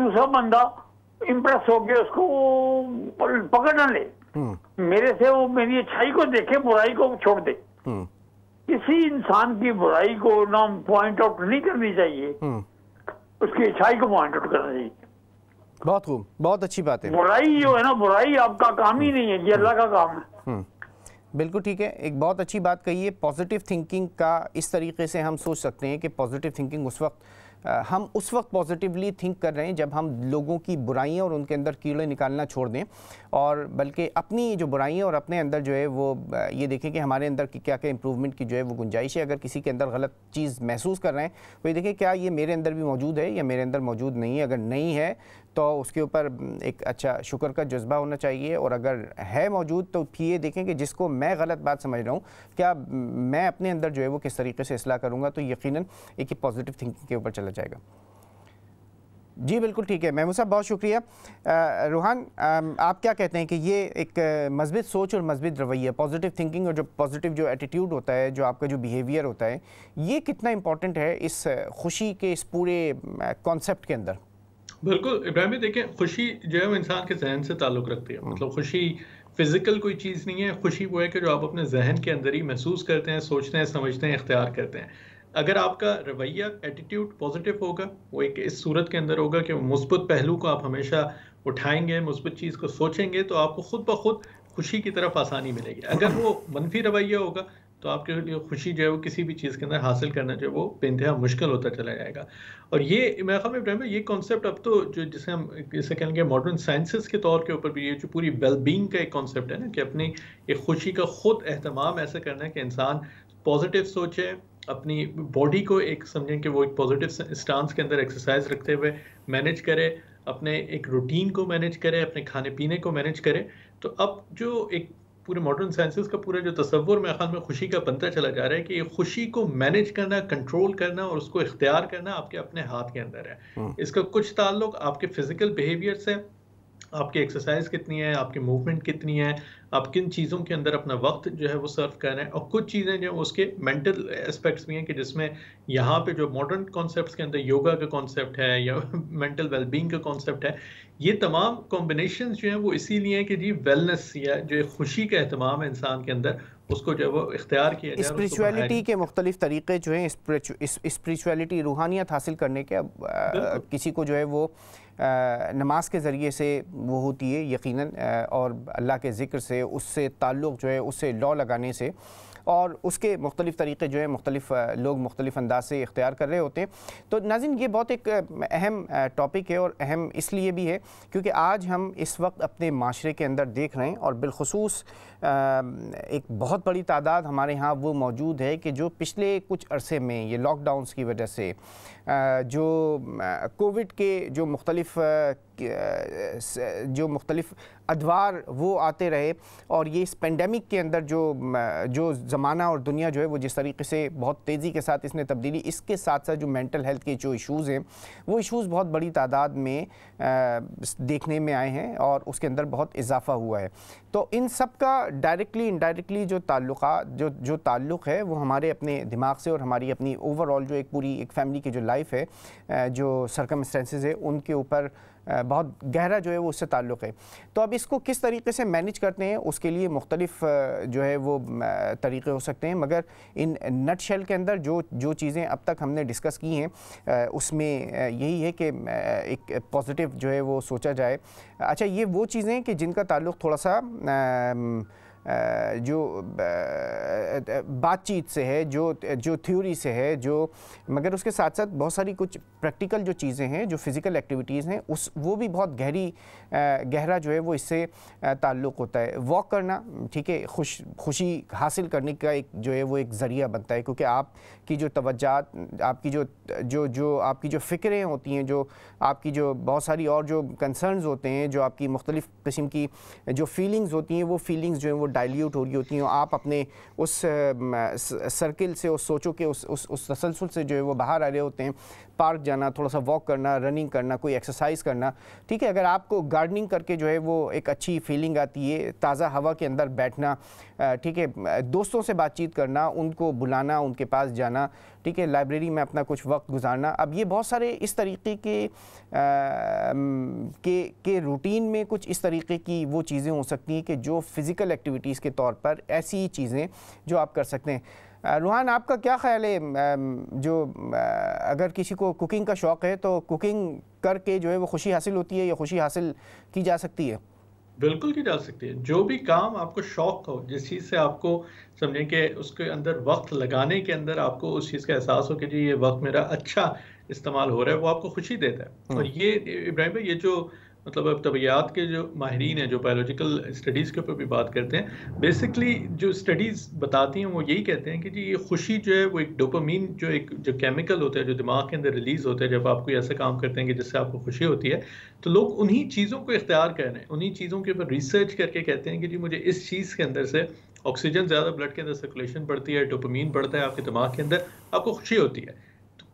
दूसरा बंदा इम्प्रेस हो गया उसको पकड़ ना ले हम्म। मेरे से वो मेरी अच्छाई को देखे बुराई को छोड़ दे हम्म। किसी इंसान की बुराई को ना पॉइंट आउट नहीं करनी चाहिए उसकी अच्छाई को पॉइंट आउट करना चाहिए बहुत खूब बहुत अच्छी बात है बुराई जो है ना बुराई आपका काम ही नहीं है ये अल्लाह का काम है हम्म। बिल्कुल ठीक है एक बहुत अच्छी बात कही है पॉजिटिव थिंकिंग का इस तरीके से हम सोच सकते हैं कि पॉजिटिव थिंकिंग उस वक्त आ, हम उस वक्त पॉजिटिवली थिंक कर रहे हैं जब हम लोगों की बुराइयां और उनके अंदर कीड़े निकालना छोड़ दें और बल्कि अपनी जो बुराइयां और अपने अंदर जो है वो ये देखें कि हमारे अंदर की क्या क्या इम्प्रूवमेंट की जो है वो गुंजाइश है अगर किसी के अंदर गलत चीज़ महसूस कर रहे हैं तो ये देखें क्या ये मेरे अंदर भी मौजूद है या मेरे अंदर मौजूद नहीं है अगर नहीं है तो उसके ऊपर हम्म, एक अच्छा शुक्र का जज्बा होना चाहिए और अगर है मौजूद तो फिर ये देखें कि जिसको मैं गलत बात समझ रहा हूँ क्या हम्म, मैं अपने अंदर जो है वो किस तरीके से असलाह करूँगा तो यकीन एक पॉजिटिव थिंकिंग के ऊपर चला जाएगा जी बिल्कुल ठीक है महमू साहब बहुत शुक्रिया आ, रूहान आ, आप क्या कहते हैं कि ये एक मजबूत सोच और मजबूत रवैया पॉजिटिव थिंकिंग और जो पॉजिटिव जो एटीट्यूड होता है जो आपका जो बिहेवियर होता है ये कितना इम्पॉर्टेंट है इस खुशी के इस पूरे कॉन्सेप्ट के अंदर बिल्कुल इब्राहिम देखें खुशी जो है वो इंसान के जहन से ताल्लुक़ रखती है हाँ। मतलब खुशी फिज़िकल कोई चीज़ नहीं है खुशी वो है कि जो आप अपने जहन के अंदर ही महसूस करते हैं सोचते हैं समझते हैं इख्तियार करते हैं अगर आपका रवैया एटीट्यूड पॉजिटिव होगा वो एक इस सूरत के अंदर होगा कि मुस्बत पहलू को आप हमेशा उठाएंगे मुस्बत चीज़ को सोचेंगे तो आपको खुद ब खुद खुशी की तरफ आसानी मिलेगी अगर हाँ। वो मनफी रवैया होगा तो आपके लिए खुशी जो है वो किसी भी चीज़ के अंदर हासिल करना जो है वो बेानतहा मुश्किल होता चला जाएगा और ये मैं ख्याल इब्राहिम ये कॉन्सेप्ट अब तो जो जिसे हम जिसे कहेंगे मॉडर्न साइंसिस के तौर के ऊपर भी ये जो पूरी वेलबींग का एक कॉन्सेप्ट है ना कि अपनी एक खुशी का खुद अहतमाम ऐसा करना है कि इंसान पॉजिटिव सोचे अपनी बॉडी को एक समझें कि वो एक पॉजिटिव स्टांस के अंदर एक्सरसाइज रखते हुए मैनेज करे अपने एक रूटीन को मैनेज करे अपने खाने पीने को मैनेज करे तो अब जो एक पूरे मॉडर्न साइंसेस का पूरा जो तस्वुर मेरे ख्याल में खुशी का बनता चला जा रहा है कि ये खुशी को मैनेज करना कंट्रोल करना और उसको इख्तियार करना आपके अपने हाथ के अंदर है हाँ। इसका कुछ ताल्लुक आपके फिजिकल बिहेवियर से आपकी एक्सरसाइज कितनी है आपकी मूवमेंट कितनी है आप किन चीज़ों के अंदर अपना वक्त जो है वो सर्व कर रहे हैं और कुछ चीज़ें जो उसके मेंटल एस्पेक्ट्स भी हैं कि जिसमें यहाँ पे जो मॉडर्न कॉन्सेप्ट्स के अंदर योगा का कॉन्सेप्ट है या मेंटल वेलबींग का कॉन्सेप्ट है ये तमाम कॉम्बिनेशन जो हैं वो इसीलिए हैं कि जी वेलनेस या जो खुशी का अहतमाम है इंसान के अंदर उसको जो है वो इख्तियार किया जाए स्पिरिचुअलिटी के मुख्तलिफ तरीके जो हैं स्पिरिचुअलिटी रूहानियत हासिल करने के किसी को जो है वो नमाज के ज़रिए से वो होती है यकीनन और अल्लाह के ज़िक्र से उससे ताल्लुक़ जो है उससे लॉ लगाने से और उसके मुख्तलिफ़ तरीक़े जो है मुख्तलिफ लोग मुख्तलिफ अंदाज से इख्तियार कर रहे होते हैं तो नाजिन ये बहुत एक अहम टॉपिक है और अहम इसलिए भी है क्योंकि आज हम इस वक्त अपने माशरे के अंदर देख रहे हैं और बिलखसूस एक बहुत बड़ी तादाद हमारे यहाँ वो मौजूद है कि जो पिछले कुछ अरसे में ये लॉकडाउन की वजह से जो कोविड के जो मुख्तलिफ जो मुख्तलिफ अदवार वो आते रहे और ये इस पेंडेमिक के अंदर जो जो ज़माना और दुनिया जो है वो जिस तरीके से बहुत तेज़ी के साथ इसने तब्दीली इसके साथ साथ जो मेंटल हेल्थ के जो इश्यूज़ हैं वो इश्यूज़ बहुत बड़ी तादाद में देखने में आए हैं और उसके अंदर बहुत इजाफा हुआ है तो इन सब का डायरेक्टली इनडायरेक्टली जो ताल्लुक जो जो ताल्लुक़ है वो हमारे अपने दिमाग से और हमारी अपनी ओवरऑल जो एक पूरी एक फैमिली की जो लाइफ है जो सरकमस्टेंसेज है उनके ऊपर बहुत गहरा जो है वो उससे ताल्लुक़ है तो अब इसको किस तरीके से मैनेज करते हैं उसके लिए मुख्तलिफ जो है वो तरीके हो सकते हैं मगर इन नट शेल के अंदर जो जो चीज़ें अब तक हमने डिस्कस की हैं उसमें यही है कि एक पॉजिटिव जो है वो सोचा जाए अच्छा ये वो चीज़ें कि जिनका ताल्लुक़ थोड़ा सा जो बातचीत से है जो जो थ्योरी से है जो मगर उसके साथ साथ बहुत सारी कुछ प्रैक्टिकल जो चीज़ें हैं जो फिज़िकल एक्टिविटीज़ हैं उस वो भी बहुत गहरी गहरा जो है वो इससे ताल्लुक़ होता है वॉक करना ठीक है खुश खुशी हासिल करने का एक जो है वो एक ज़रिया बनता है क्योंकि आपकी जो तवज्जात आपकी जो जो जो आपकी जो फ़िक्रें होती हैं जो आपकी जो बहुत सारी और जो कंसर्नस होते हैं जो आपकी मुख्तलिफ़ किस्म की जो फीलिंग्स होती हैं वो फीलिंग्स जो है वो डाइल्यूट हो रही होती हैं आप अपने उस सर्किल से उस सोचों के उस उस उस तसलसल से जो है वो बाहर आ रहे होते हैं पार्क जाना थोड़ा सा वॉक करना रनिंग करना कोई एक्सरसाइज करना ठीक है अगर आपको गार्डनिंग करके जो है वो एक अच्छी फीलिंग आती है ताज़ा हवा के अंदर बैठना ठीक है दोस्तों से बातचीत करना उनको बुलाना उनके पास जाना ठीक है लाइब्रेरी में अपना कुछ वक्त गुजारना अब ये बहुत सारे इस तरीके के आ, के के रूटीन में कुछ इस तरीके की वो चीज़ें हो सकती हैं कि जो फ़िज़िकल एक्टिविटीज़ के तौर पर ऐसी चीज़ें जो आप कर सकते हैं रूहान आपका क्या ख्याल है जो अगर किसी को कुकिंग का शौक़ है तो कुकिंग करके जो है वो खुशी हासिल होती है या खुशी हासिल की जा सकती है बिल्कुल की डाल सकती है जो भी काम आपको शौक हो जिस चीज़ से आपको समझें कि उसके अंदर वक्त लगाने के अंदर आपको उस चीज़ का एहसास हो कि जी ये वक्त मेरा अच्छा इस्तेमाल हो रहा है वो आपको खुशी देता है हाँ। और ये इब्राहिम भाई ये जो मतलब अब तबियात के जो माहरीन हैं जो बायोलॉजिकल स्टडीज़ के ऊपर भी बात करते हैं बेसिकली जो स्टडीज़ बताती हैं वो यही कहते हैं कि जी ये खुशी जो है वो एक डोपामीन जो एक जो केमिकल होता है जो दिमाग के अंदर रिलीज़ होता है जब आप कोई ऐसा काम करते हैं कि जिससे आपको खुशी होती है तो लोग उन्हीं चीज़ों को इख्तियार कर रहे हैं उन्हीं चीज़ों के ऊपर रिसर्च करके कहते हैं कि जी मुझे इस चीज़ के अंदर से ऑक्सीजन ज़्यादा ब्लड के अंदर सर्कुलेशन बढ़ती है डोपामीन बढ़ता है आपके दिमाग के अंदर आपको खुशी होती है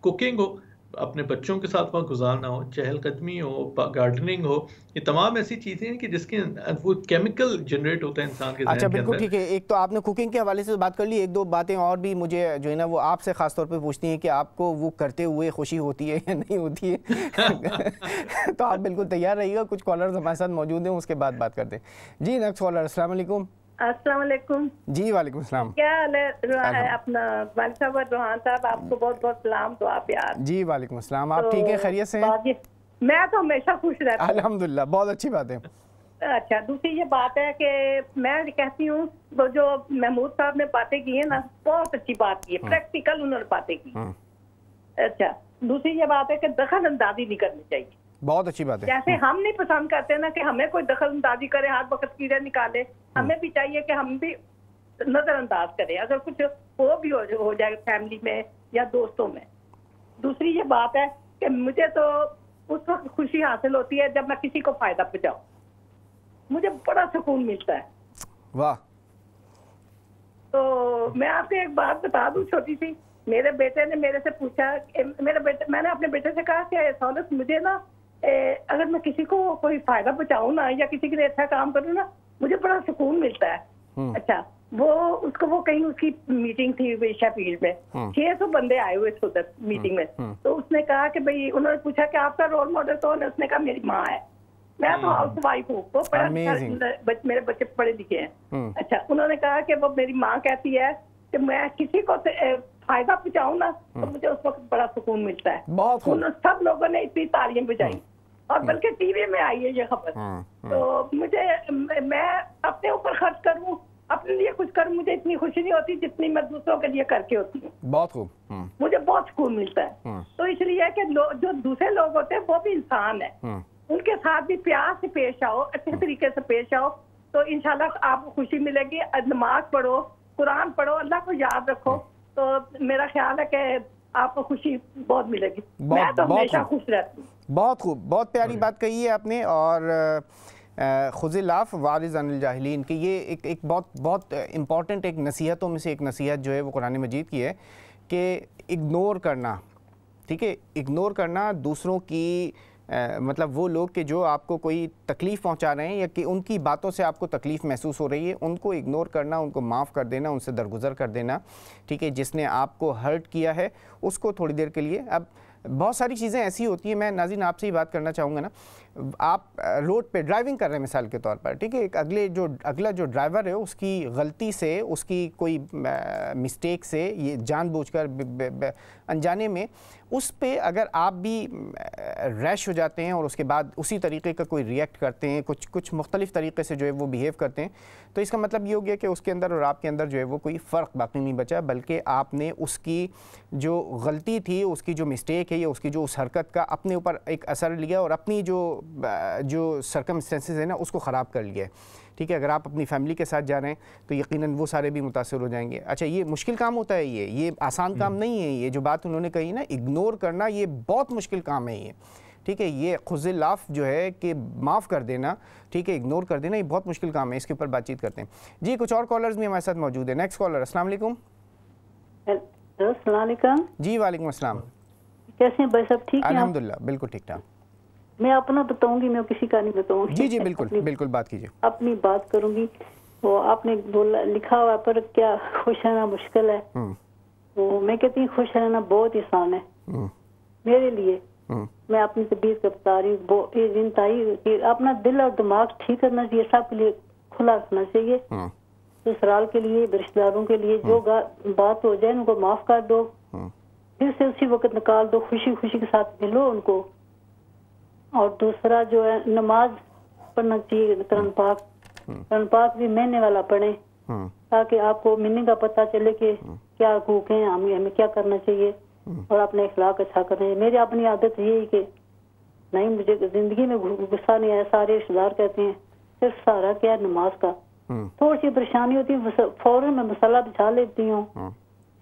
कुकिंग तो हो अपने बच्चों के साथ वहाँ गुजारना हो चहलकदमी हो गार्डनिंग हो ये तमाम ऐसी चीज़ें हैं कि जिसके वो केमिकल जनरेट होता है इंसान के अच्छा बिल्कुल ठीक है एक तो आपने कुकिंग के हवाले से बात कर ली एक दो बातें और भी मुझे जो है ना वो आपसे ख़ास तौर पे पूछती हैं कि आपको वो करते हुए खुशी होती है या नहीं होती है तो आप बिल्कुल तैयार रहिएगा कुछ कॉलर हमारे साथ मौजूद हैं उसके बाद बात करते हैं जी नेक्स्ट कॉलर असलकुम अस्सलाम जी वाले क्या हाल है अपना वाले रोहान साहब आपको बहुत बहुत सलाम तो जी आप ठीक तो है से मैं तो हमेशा खुश रहता हूँ अलहमदुल्ला बहुत अच्छी बात है अच्छा दूसरी ये बात है कि मैं कहती हूँ तो जो महमूद साहब ने बातें की है ना बहुत अच्छी बात की है प्रैक्टिकल हाँ। उन्होंने बातें की हाँ। अच्छा दूसरी ये बात है कि दखल अंदाजी नहीं करनी चाहिए बहुत अच्छी बात है जैसे हम्म। हम नहीं पसंद करते ना कि हमें कोई दखल अंदाजी करे हाथ बकत कीड़े निकाले हम्म। हमें भी चाहिए कि हम भी नजरअंदाज करें अगर कुछ वो भी हो, हो जाए फैमिली में या दोस्तों में दूसरी ये बात है कि मुझे तो उस वक्त खुशी हासिल होती है जब मैं किसी को फायदा पहुंचाऊ मुझे बड़ा सुकून मिलता है वाह तो मैं आपको एक बात बता दू छोटी सी मेरे बेटे ने मेरे से पूछा मेरे बेटे मैंने अपने बेटे से कहा कि सौलत मुझे ना ए, अगर मैं किसी को कोई फायदा पहुंचाऊ ना या किसी के लिए अच्छा काम करूँ ना मुझे बड़ा सुकून मिलता है हम्म। अच्छा वो उसको वो कहीं उसकी मीटिंग थी वेशा फील्ड में हम्म। छह सौ बंदे आए हुए थे उधर मीटिंग हम्म, में तो उसने कहा कि भाई उन्होंने पूछा कि आपका रोल मॉडल कौन है उसने कहा मेरी माँ है मैं तो हाउस वाइफ हूँ वो पढ़ा अच्छा मेरे बच्चे पढ़े लिखे हैं अच्छा उन्होंने कहा कि वो मेरी माँ कहती है कि मैं किसी को तो, फायदा पहुंचाऊ ना तो हम्म। मुझे उस वक्त बड़ा सुकून मिलता है बहुत उन सब लोगों ने इतनी तालियां बजाई हम्म। और हम्म। बल्कि टीवी में आई है ये खबर तो मुझे मैं अपने ऊपर खर्च करूँ अपने लिए कुछ कर मुझे इतनी खुशी नहीं होती जितनी मैं दूसरों के लिए करके होती हूँ बहुत खूब मुझे बहुत सुकून मिलता है तो इसलिए कि जो दूसरे लोग होते हैं वो भी इंसान है उनके साथ भी प्यार से पेश आओ अच्छे तरीके से पेश आओ तो इंशाल्लाह आपको खुशी मिलेगी नमाज पढ़ो कुरान पढ़ो अल्लाह को याद रखो तो मेरा ख्याल है कि आपको खुशी बहुत मिलेगी बहुत, मैं तो हमेशा खुश रहती हूँ बहुत खूब बहुत प्यारी बात कही है आपने और खुजिलाफ वारिज अनिलजाहलीन की ये एक एक बहुत बहुत इम्पॉर्टेंट एक नसीहतों में से एक नसीहत जो है वो कुरान मजीद की है कि इग्नोर करना ठीक है इग्नोर करना दूसरों की आ, मतलब वो लोग कि जो आपको कोई तकलीफ़ पहुंचा रहे हैं या कि उनकी बातों से आपको तकलीफ़ महसूस हो रही है उनको इग्नोर करना उनको माफ़ कर देना उनसे दरगुजर कर देना ठीक है जिसने आपको हर्ट किया है उसको थोड़ी देर के लिए अब बहुत सारी चीज़ें ऐसी होती हैं मैं नाजिन आपसे ही बात करना चाहूँगा ना आप रोड पे ड्राइविंग कर रहे हैं मिसाल के तौर पर ठीक है एक अगले जो अगला जो ड्राइवर है उसकी गलती से उसकी कोई मिस्टेक से ये जानबूझकर अनजाने में उस पर अगर आप भी रैश हो जाते हैं और उसके बाद उसी तरीके का कोई रिएक्ट करते हैं कुछ कुछ मुख्तलिफ तरीके से जो है वो बिहेव करते हैं तो इसका मतलब ये हो गया कि उसके अंदर और आपके अंदर जो है वो कोई फ़र्क बाकी नहीं बचा बल्कि आपने उसकी जो गलती थी उसकी जो मिस्टेक है या उसकी जो उस हरकत का अपने ऊपर एक असर लिया और अपनी जो जो सरकमस्टेंसेज है ना उसको ख़राब कर लिया है ठीक है अगर आप अपनी फैमिली के साथ जा रहे हैं तो यकीन वो सारे भी मुतासर हो जाएंगे अच्छा ये मुश्किल काम होता है ये ये आसान काम हम्म। नहीं है ये जो बात उन्होंने कही ना इग्नोर करना ये बहुत मुश्किल काम है ये ठीक है ये खुजिलाफ जो है कि माफ़ कर देना ठीक है इग्नोर कर देना ये बहुत मुश्किल काम है इसके ऊपर बातचीत करते हैं जी कुछ और कॉलर्स भी हमारे साथ मौजूद है नेक्स्ट कॉलर असल जी वालेकुम असलम कैसे भाई सब ठीक है अलहमदिल्ला बिल्कुल ठीक ठाक मैं अपना बताऊंगी मैं किसी का नहीं बताऊंगी जी जी बिल्कुल बिल्कुल बात कीजिए अपनी बात करूंगी वो आपने बोला लिखा हुआ पर क्या खुश रहना मुश्किल है हम्म। वो मैं कहती हूँ खुश रहना बहुत ही आसान है हम्म। मेरे लिए हम्म। मैं अपनी तबीयत का बता रही हूँ अपना दिल और दिमाग ठीक करना चाहिए सबके लिए खुला रखना चाहिए ससुराल के लिए रिश्तेदारों के लिए जो बात हो जाए उनको माफ कर दो फिर से उसी वक्त निकाल दो खुशी खुशी के साथ मिलो उनको और दूसरा जो है नमाज पढ़ना चाहिए करण पाक करण पाक भी महीने वाला पढ़े हम्म। ताकि आपको मिनी का पता चले कि हम्म। क्या हकूक है हमें हमें क्या करना चाहिए हम्म। और अपने इखलाक अच्छा करना मेरी अपनी आदत यही कि नहीं मुझे जिंदगी में गुस्सा नहीं आया सारे रिश्तेदार कहते हैं सिर्फ सारा क्या है नमाज का थोड़ी सी परेशानी होती है फौरन मैं मसाला बिछा लेती हूँ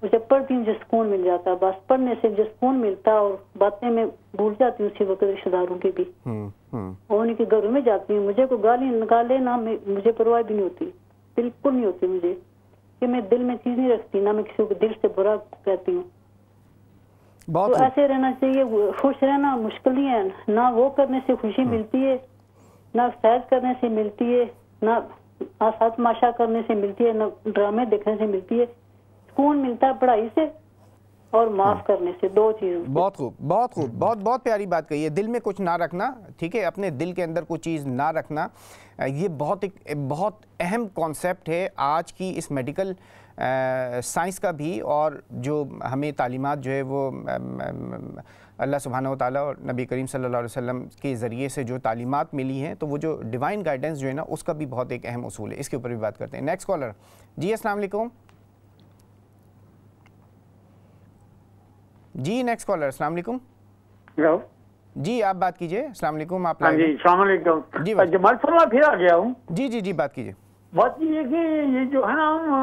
मुझे पढ़ती हूँ जो सुकून मिल जाता है बस पढ़ने से जो सुकून मिलता है और बातें मैं भूल जाती हूँ उसी वक्त रिश्तेदारों की भी हम्म, हम्म। और उनके घरों में जाती हूँ मुझे को गाली निकाले ना मुझे परवाह भी नहीं होती बिल्कुल नहीं होती मुझे कि मैं दिल में चीज नहीं रखती ना मैं किसी को दिल से बुरा कहती हूँ तो ऐसे रहना चाहिए खुश रहना मुश्किल नहीं है ना वो करने से खुशी हम्म। मिलती है ना सैर करने से मिलती है ना आसात माशा करने से मिलती है ना ड्रामे देखने से मिलती है सुकून मिलता है पढ़ाई से और माफ हाँ। करने से दो चीज बहुत खूब बहुत खूब बहुत बहुत प्यारी बात कही है दिल में कुछ ना रखना ठीक है अपने दिल के अंदर कोई चीज़ ना रखना ये बहुत एक बहुत अहम कॉन्सेप्ट है आज की इस मेडिकल साइंस का भी और जो हमें तालीमत जो है वो अल्लाह सुबहाना ताली और नबी करीम सल्लल्लाहु अलैहि वसल्लम के ज़रिए से जो तालीमत मिली हैं तो वो जो डिवाइन गाइडेंस जो है ना उसका भी बहुत एक अहम असूल है इसके ऊपर भी बात करते हैं नेक्स्ट कॉलर जी असल वालेकुम जी नेक्स्ट कॉलर असला हेलो जी आप बात कीजिए अस्सलाम हाँ जी सलाम जी फिर आ गया हूँ जी जी जी बात कीजिए बात ये कि ये जो है ना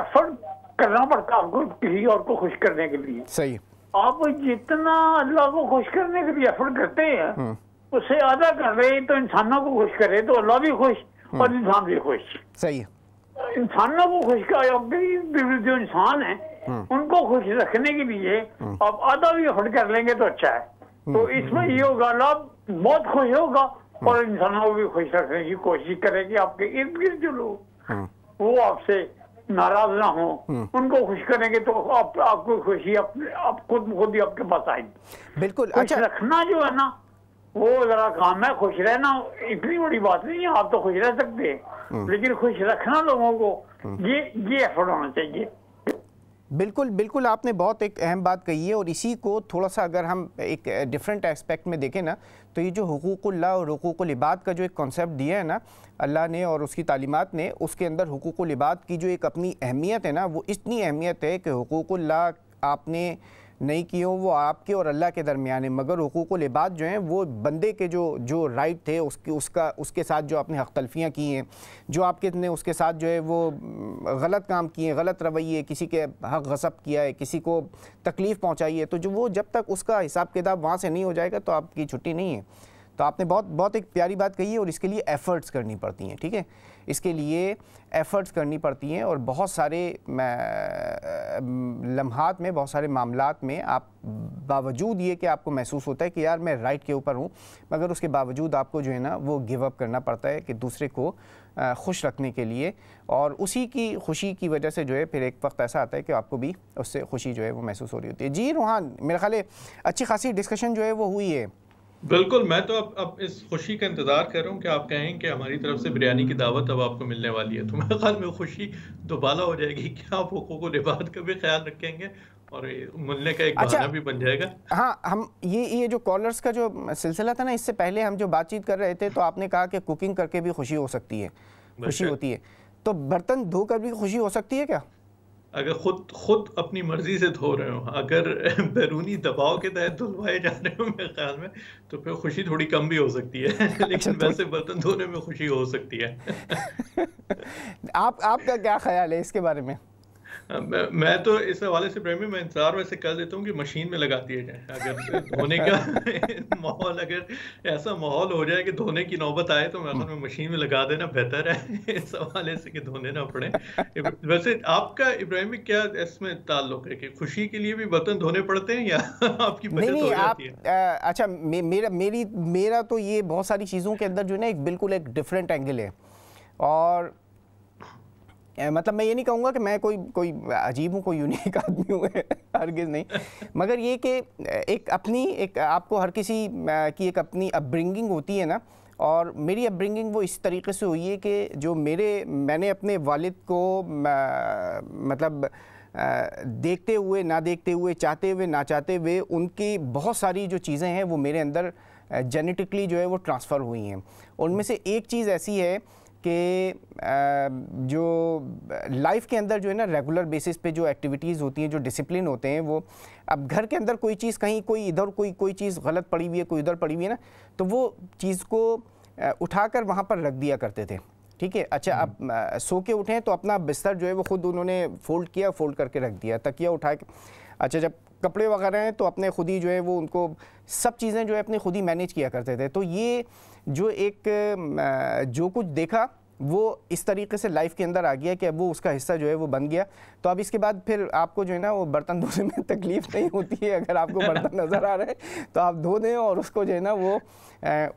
एफर्ट करना पड़ता आपको किसी और को खुश करने के लिए सही आप जितना अल्लाह को खुश करने के लिए एफर्ट करते हैं हम्म। उससे आधा कर रहे तो इंसानों को खुश करे तो अल्लाह भी खुश हम्म। और इंसान भी खुश सही इंसानों को खुश का जो इंसान है हाँ। उनको खुश रखने के लिए आप हाँ। आधा भी हट कर लेंगे तो अच्छा है हाँ। तो इसमें ये होगा लाभ बहुत खुश होगा और इंसानों को भी खुश रखने की कोशिश करेगी आपके इर्द गिर्द जो लोग वो आपसे नाराज ना हो उनको खुश करेंगे तो आप आपको खुशी आप, आप खुद खुद ही आपके पास आएगी बिल्कुल अच्छा रखना जो है ना वो जरा काम है खुश रहना इतनी बड़ी बात नहीं है आप तो खुश रह सकते हैं लेकिन खुश रखना लोगों को ये ये एफर्ट होना चाहिए बिल्कुल बिल्कुल आपने बहुत एक अहम बात कही है और इसी को थोड़ा सा अगर हम एक डिफरेंट एस्पेक्ट में देखें ना तो ये जो हकूकल्ला और हकूक़ुलिबाद का जो एक कॉन्सेप्ट दिया है ना अल्लाह ने और उसकी तालीमत ने उसके अंदर हकूक़ुलिबाद की जो एक अपनी अहमियत है ना वो इतनी अहमियत है कि हकूकल्ला आपने नहीं की हों वो आपके और अल्लाह के दरमियान है मगर हकूक लिबाद जो हैं वो बंदे के जो जो राइट थे उसकी उसका उसके साथ जो आपने हक तलफियाँ की हैं जो आपके ने उसके साथ जो है वो गलत काम किए गलत रवैये किसी के हक गसब किया है किसी को तकलीफ़ पहुँचाई है तो जो वो जब तक उसका हिसाब किताब वहाँ से नहीं हो जाएगा तो आपकी छुट्टी नहीं है तो आपने बहुत बहुत एक प्यारी बात कही है और इसके लिए एफ़र्ट्स करनी पड़ती हैं ठीक है इसके लिए एफ़र्ट्स करनी पड़ती हैं और बहुत सारे लम्हात में बहुत सारे मामला में आप बावजूद ये कि आपको महसूस होता है कि यार मैं राइट के ऊपर हूँ मगर उसके बावजूद आपको जो है ना वो गिव अप करना पड़ता है कि दूसरे को खुश रखने के लिए और उसी की खुशी की वजह से जो है फिर एक वक्त ऐसा आता है कि आपको भी उससे खुशी जो है वो महसूस हो रही होती है जी रूहान मेरा ख्याल अच्छी खासी डिस्कशन जो है वो हुई है बिल्कुल मैं तो अब अब इस खुशी का इंतज़ार कर रहा हूँ कि आप कहें कि हमारी तरफ से बिरयानी की दावत अब आपको मिलने वाली है तो मेरे ख्याल में खुशी दोबाला हो जाएगी कि आप हकूक रिवाद का भी ख्याल रखेंगे और मिलने का एक अच्छा, भी बन जाएगा हाँ हम ये ये जो कॉलर्स का जो सिलसिला था ना इससे पहले हम जो बातचीत कर रहे थे तो आपने कहा कि कुकिंग करके भी खुशी हो सकती है खुशी होती है तो बर्तन धोकर भी खुशी हो सकती है क्या अगर खुद खुद अपनी मर्जी से धो रहे हो अगर बैरूनी दबाव के तहत धुलवाए जा रहे हो मेरे ख्याल में तो फिर खुशी थोड़ी कम भी हो सकती है अच्छा, लेकिन अच्छा, वैसे बर्तन धोने में खुशी हो सकती है आप आपका क्या ख्याल है इसके बारे में मैं तो इस हवाले से प्रेमी मैं इंतजार वैसे कर देता हूँ कि मशीन में लगा दिए जाए अगर धोने का माहौल अगर ऐसा माहौल हो जाए कि धोने की नौबत आए तो मैं में हम्म। मशीन में लगा देना बेहतर है इस हवाले से कि धोने ना पड़े वैसे आपका इब्राहिम क्या इसमें ताल्लुक है कि खुशी के लिए भी बर्तन धोने पड़ते हैं या आपकी बचत हो जाती है अच्छा मे, मेरा मेरी मेरा तो ये बहुत सारी चीज़ों के अंदर जो है ना एक बिल्कुल एक डिफरेंट एंगल है और मतलब मैं ये नहीं कहूँगा कि मैं कोई कोई अजीब हूँ कोई यूनिक आदमी हूँ हरगिज़ नहीं मगर ये कि एक अपनी एक आपको हर किसी की एक अपनी अपब्रिंगिंग होती है ना और मेरी अपब्रिंगिंग वो इस तरीके से हुई है कि जो मेरे मैंने अपने वालिद को मतलब देखते हुए ना देखते हुए चाहते हुए ना चाहते हुए उनकी बहुत सारी जो चीज़ें हैं वो मेरे अंदर जेनेटिकली जो है वो ट्रांसफ़र हुई हैं उनमें से एक चीज़ ऐसी है कि जो लाइफ के अंदर जो है ना रेगुलर बेसिस पे जो एक्टिविटीज़ होती हैं जो डिसिप्लिन होते हैं वो अब घर के अंदर कोई चीज़ कहीं कोई इधर कोई कोई चीज़ गलत पड़ी हुई है कोई उधर पड़ी हुई है ना तो वो चीज़ को उठाकर वहाँ पर रख दिया करते थे ठीक है अच्छा हम्म। अब सो के उठें तो अपना बिस्तर जो है वो ख़ुद उन्होंने फ़ोल्ड किया फोल्ड करके रख दिया तकिया उठा के अच्छा जब कपड़े वगैरह हैं तो अपने खुद ही जो है वो उनको सब चीज़ें जो है अपने खुद ही मैनेज किया करते थे तो ये जो एक जो कुछ देखा वो इस तरीके से लाइफ के अंदर आ गया कि अब वो उसका हिस्सा जो है वो बन गया तो अब इसके बाद फिर आपको जो है ना वो बर्तन धोने में तकलीफ़ नहीं होती है अगर आपको बर्तन नज़र आ रहे हैं तो आप धो दें और उसको जो है ना वो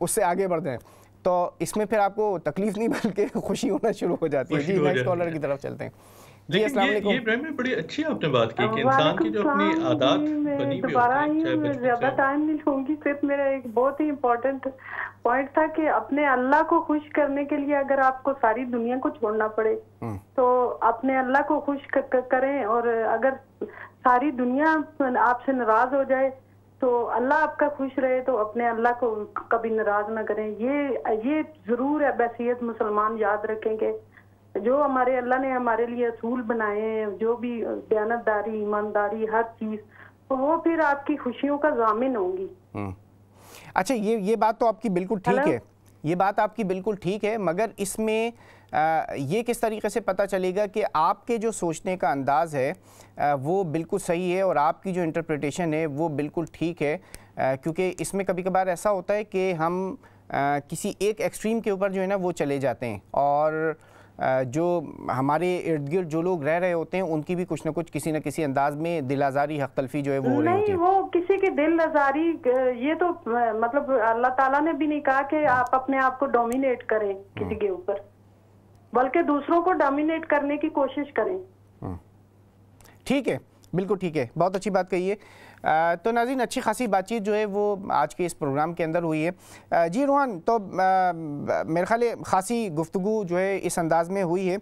उससे आगे बढ़ दें तो इसमें फिर आपको तकलीफ़ नहीं बल्कि खुशी होना शुरू हो जाती है जी नेक्स्ट कॉलर की तरफ चलते हैं जी ये इब्राहिम ने बड़ी अच्छी आपने बात की कि इंसान की जो अपनी आदत बनी दोबारा ही ज्यादा टाइम नहीं लूंगी सिर्फ मेरा एक बहुत ही इम्पोर्टेंट पॉइंट था कि अपने अल्लाह को खुश करने के लिए अगर आपको सारी दुनिया को छोड़ना पड़े हम्म। तो अपने अल्लाह को खुश करें और अगर सारी दुनिया आपसे नाराज हो जाए तो अल्लाह आपका खुश रहे तो अपने अल्लाह को कभी नाराज ना करें ये ये जरूर है बसीयत मुसलमान याद रखेंगे जो हमारे अल्लाह ने हमारे लिए असूल बनाए हैं जो भी दयानतदारी ईमानदारी हर चीज़ तो वो फिर आपकी खुशियों का जामिन होंगी हम्म। अच्छा ये ये बात तो आपकी बिल्कुल ठीक है ये बात आपकी बिल्कुल ठीक है मगर इसमें ये किस तरीके से पता चलेगा कि आपके जो सोचने का अंदाज़ है आ, वो बिल्कुल सही है और आपकी जो इंटरप्रिटेशन है वो बिल्कुल ठीक है क्योंकि इसमें कभी कभार ऐसा होता है कि हम आ, किसी एक एक्सट्रीम के ऊपर जो है ना वो चले जाते हैं और जो हमारे इर्द गिर्द जो लोग रह रहे होते हैं उनकी भी कुछ ना कुछ किसी न किसी अंदाज में दिल आजारी हक तलफी जो है वो नहीं वो किसी के दिल आजारी ये तो मतलब अल्लाह ताला ने भी नहीं कहा कि हाँ। आप अपने आप को डोमिनेट करें किसी के हाँ। ऊपर बल्कि दूसरों को डोमिनेट करने की कोशिश करें हाँ। ठीक है बिल्कुल ठीक है बहुत अच्छी बात कही है तो नाजीन अच्छी खासी बातचीत जो है वो आज के इस प्रोग्राम के अंदर हुई है जी रोहान तो मेरे ख्याल खासी गुफ्तु जो है इस अंदाज़ में हुई है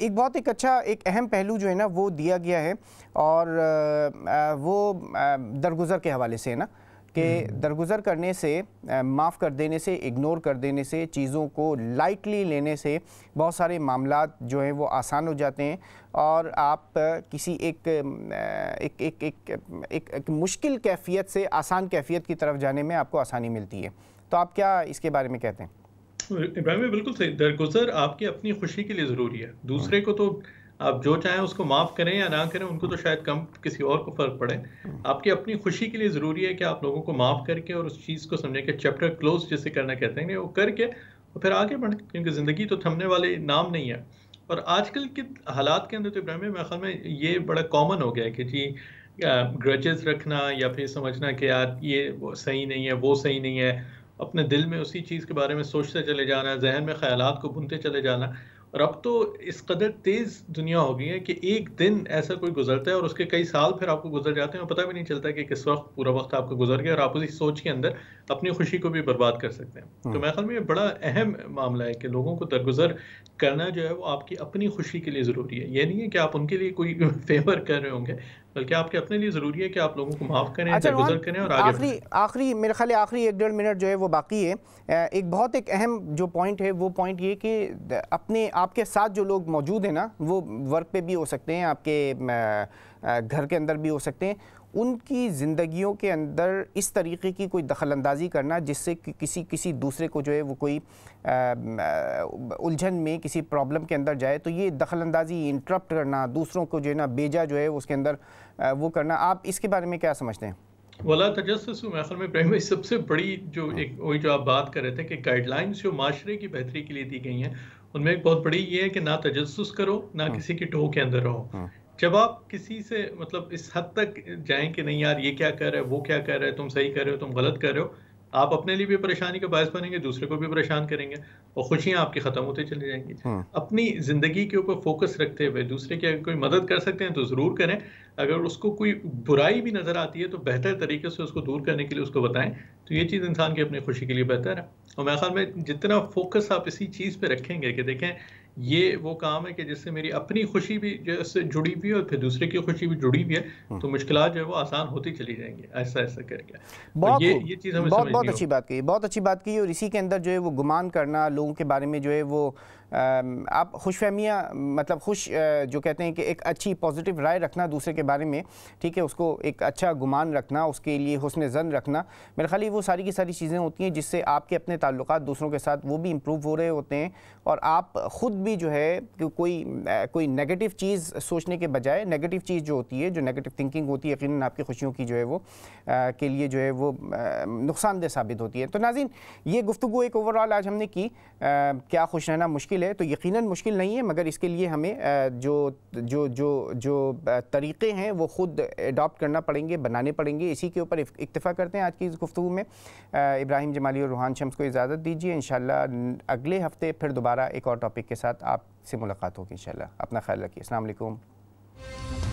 एक बहुत एक अच्छा एक अहम पहलू जो है ना वो दिया गया है और वो दरगुजर के हवाले से है ना कि दरगुजर करने से माफ़ कर देने से इग्नोर कर देने से चीज़ों को लाइटली लेने से बहुत सारे मामला जो हैं वो आसान हो जाते हैं और आप किसी एक एक एक एक, एक, एक मुश्किल कैफियत से आसान कैफियत की तरफ जाने में आपको आसानी मिलती है तो आप क्या इसके बारे में कहते हैं इब्राहिम बिल्कुल सही दरगुजर आपकी अपनी खुशी के लिए ज़रूरी है दूसरे हाँ। को तो आप जो चाहें उसको माफ़ करें या ना करें उनको तो शायद कम किसी और को फ़र्क पड़े हम्म। आपकी अपनी खुशी के लिए ज़रूरी है कि आप लोगों को माफ़ करके और उस चीज़ को समझें कि चैप्टर क्लोज जैसे करना कहते हैं वो करके और फिर आगे बढ़ क्योंकि ज़िंदगी तो थमने वाले नाम नहीं है और आजकल के हालात के अंदर तो इब्राहिम मेरे ख्याल में ये बड़ा कॉमन हो गया है कि जी ग्रजेस रखना या फिर समझना कि यार ये सही नहीं है वो सही नहीं है अपने दिल में उसी चीज़ के बारे में सोचते चले जाना जहन में ख्याल को बुनते चले जाना और अब तो इस कदर तेज दुनिया हो गई है कि एक दिन ऐसा कोई गुजरता है और उसके कई साल फिर आपको गुजर जाते हैं और पता भी नहीं चलता कि किस वक्त पूरा वक्त आपको गुजर गया और आप उसी सोच के अंदर अपनी खुशी को भी बर्बाद कर सकते हैं तो हम्म। मेरे ख्याल में ये बड़ा अहम मामला है कि लोगों को दरगुजर करना जो है वो आपकी अपनी खुशी के लिए ज़रूरी है ये नहीं है कि आप उनके लिए कोई फेवर कर रहे होंगे बल्कि आपके अपने लिए ज़रूरी है कि आप लोगों को माफ़ करें अच्छा गुजर करें और आगे आखिरी आखिरी मेरे ख्याल आखिरी एक डेढ़ मिनट जो है वो बाकी है एक बहुत एक अहम जो पॉइंट है वो पॉइंट ये कि अपने आपके साथ जो लोग मौजूद हैं ना वो वर्क पे भी हो सकते हैं आपके घर के अंदर भी हो सकते हैं उनकी ज़िंदगियों के अंदर इस तरीके की कोई दखल अंदाजी करना जिससे कि किसी किसी दूसरे को जो है वो कोई उलझन में किसी प्रॉब्लम के अंदर जाए तो ये दखल अंदाजी इंटरप्ट करना दूसरों को जो है ना बेजा जो है उसके अंदर आ, वो करना आप इसके बारे में क्या समझते हैं वाला तजस में इब्राहिम भाई सबसे बड़ी जो एक वही जो आप बात कर रहे थे कि गाइडलाइंस जो माशरे की बेहतरी के लिए दी गई हैं उनमें एक बहुत बड़ी ये है कि ना तजस करो ना हाँ। किसी की टोह के अंदर रहो हाँ। जब आप किसी से मतलब इस हद तक जाए कि नहीं यार ये क्या कर रहे वो क्या कर रहे है तुम सही कर रहे हो तुम गलत कर रहे हो आप अपने लिए भी परेशानी का बायस बनेंगे दूसरे को भी परेशान करेंगे और खुशियाँ आपकी खत्म होते चली जाएंगी हाँ। अपनी जिंदगी के ऊपर फोकस रखते हुए दूसरे की अगर कोई मदद कर सकते हैं तो जरूर करें अगर उसको कोई बुराई भी नजर आती है तो बेहतर तरीके से उसको दूर करने के लिए उसको बताएं तो ये चीज़ इंसान की अपनी खुशी के लिए बेहतर है और मेरे ख्याल में जितना फोकस आप इसी चीज़ पर रखेंगे कि देखें ये वो काम है कि जिससे मेरी अपनी खुशी भी जैसे जुड़ी हुई है और फिर दूसरे की खुशी भी जुड़ी हुई है हम्म। तो मुश्किल जो है वो आसान होती चली जाएंगी ऐसा ऐसा करके तो बहुत तो ये ये चीज़ हमें बहुत बहुत अच्छी बात कही बहुत अच्छी बात की और इसी के अंदर जो है वो गुमान करना लोगों के बारे में जो है वो आप खुश फहमियाँ मतलब खुश जो कहते हैं कि एक अच्छी पॉजिटिव राय रखना दूसरे के बारे में ठीक है उसको एक अच्छा गुमान रखना उसके लिए हसन जन रखना मेरे ख्याल वो सारी की सारी चीज़ें होती हैं जिससे आपके अपने ताल्लुक दूसरों के साथ वो भी इम्प्रूव हो रहे होते हैं और आप ख़ुद भी जो है को, कोई कोई नेगेटिव चीज़ सोचने के बजाय नेगेटिव चीज़ जो होती है जो नेगेटिव थिंकिंग होती है यकीन आपकी खुशियों की जो है वो आ, के लिए जो है वो नुकसानदेह साबित होती है तो नाजिन ये गुफ्तु एक ओवरऑल आज हमने की आ, क्या खुश रहना मुश्किल मुश्किल है तो यकीन मुश्किल नहीं है मगर इसके लिए हमें जो जो जो जो तरीक़े हैं वो ख़ुद अडॉप्ट करना पड़ेंगे बनाने पड़ेंगे इसी के ऊपर इतफ़ा करते हैं आज की इस गुफ्तु में इब्राहिम जमाली और रूहान शम्स को इजाज़त दीजिए इन अगले हफ्ते फिर दोबारा एक और टॉपिक के साथ आपसे मुलाकात होगी इन अपना ख्याल रखिए अल्लाम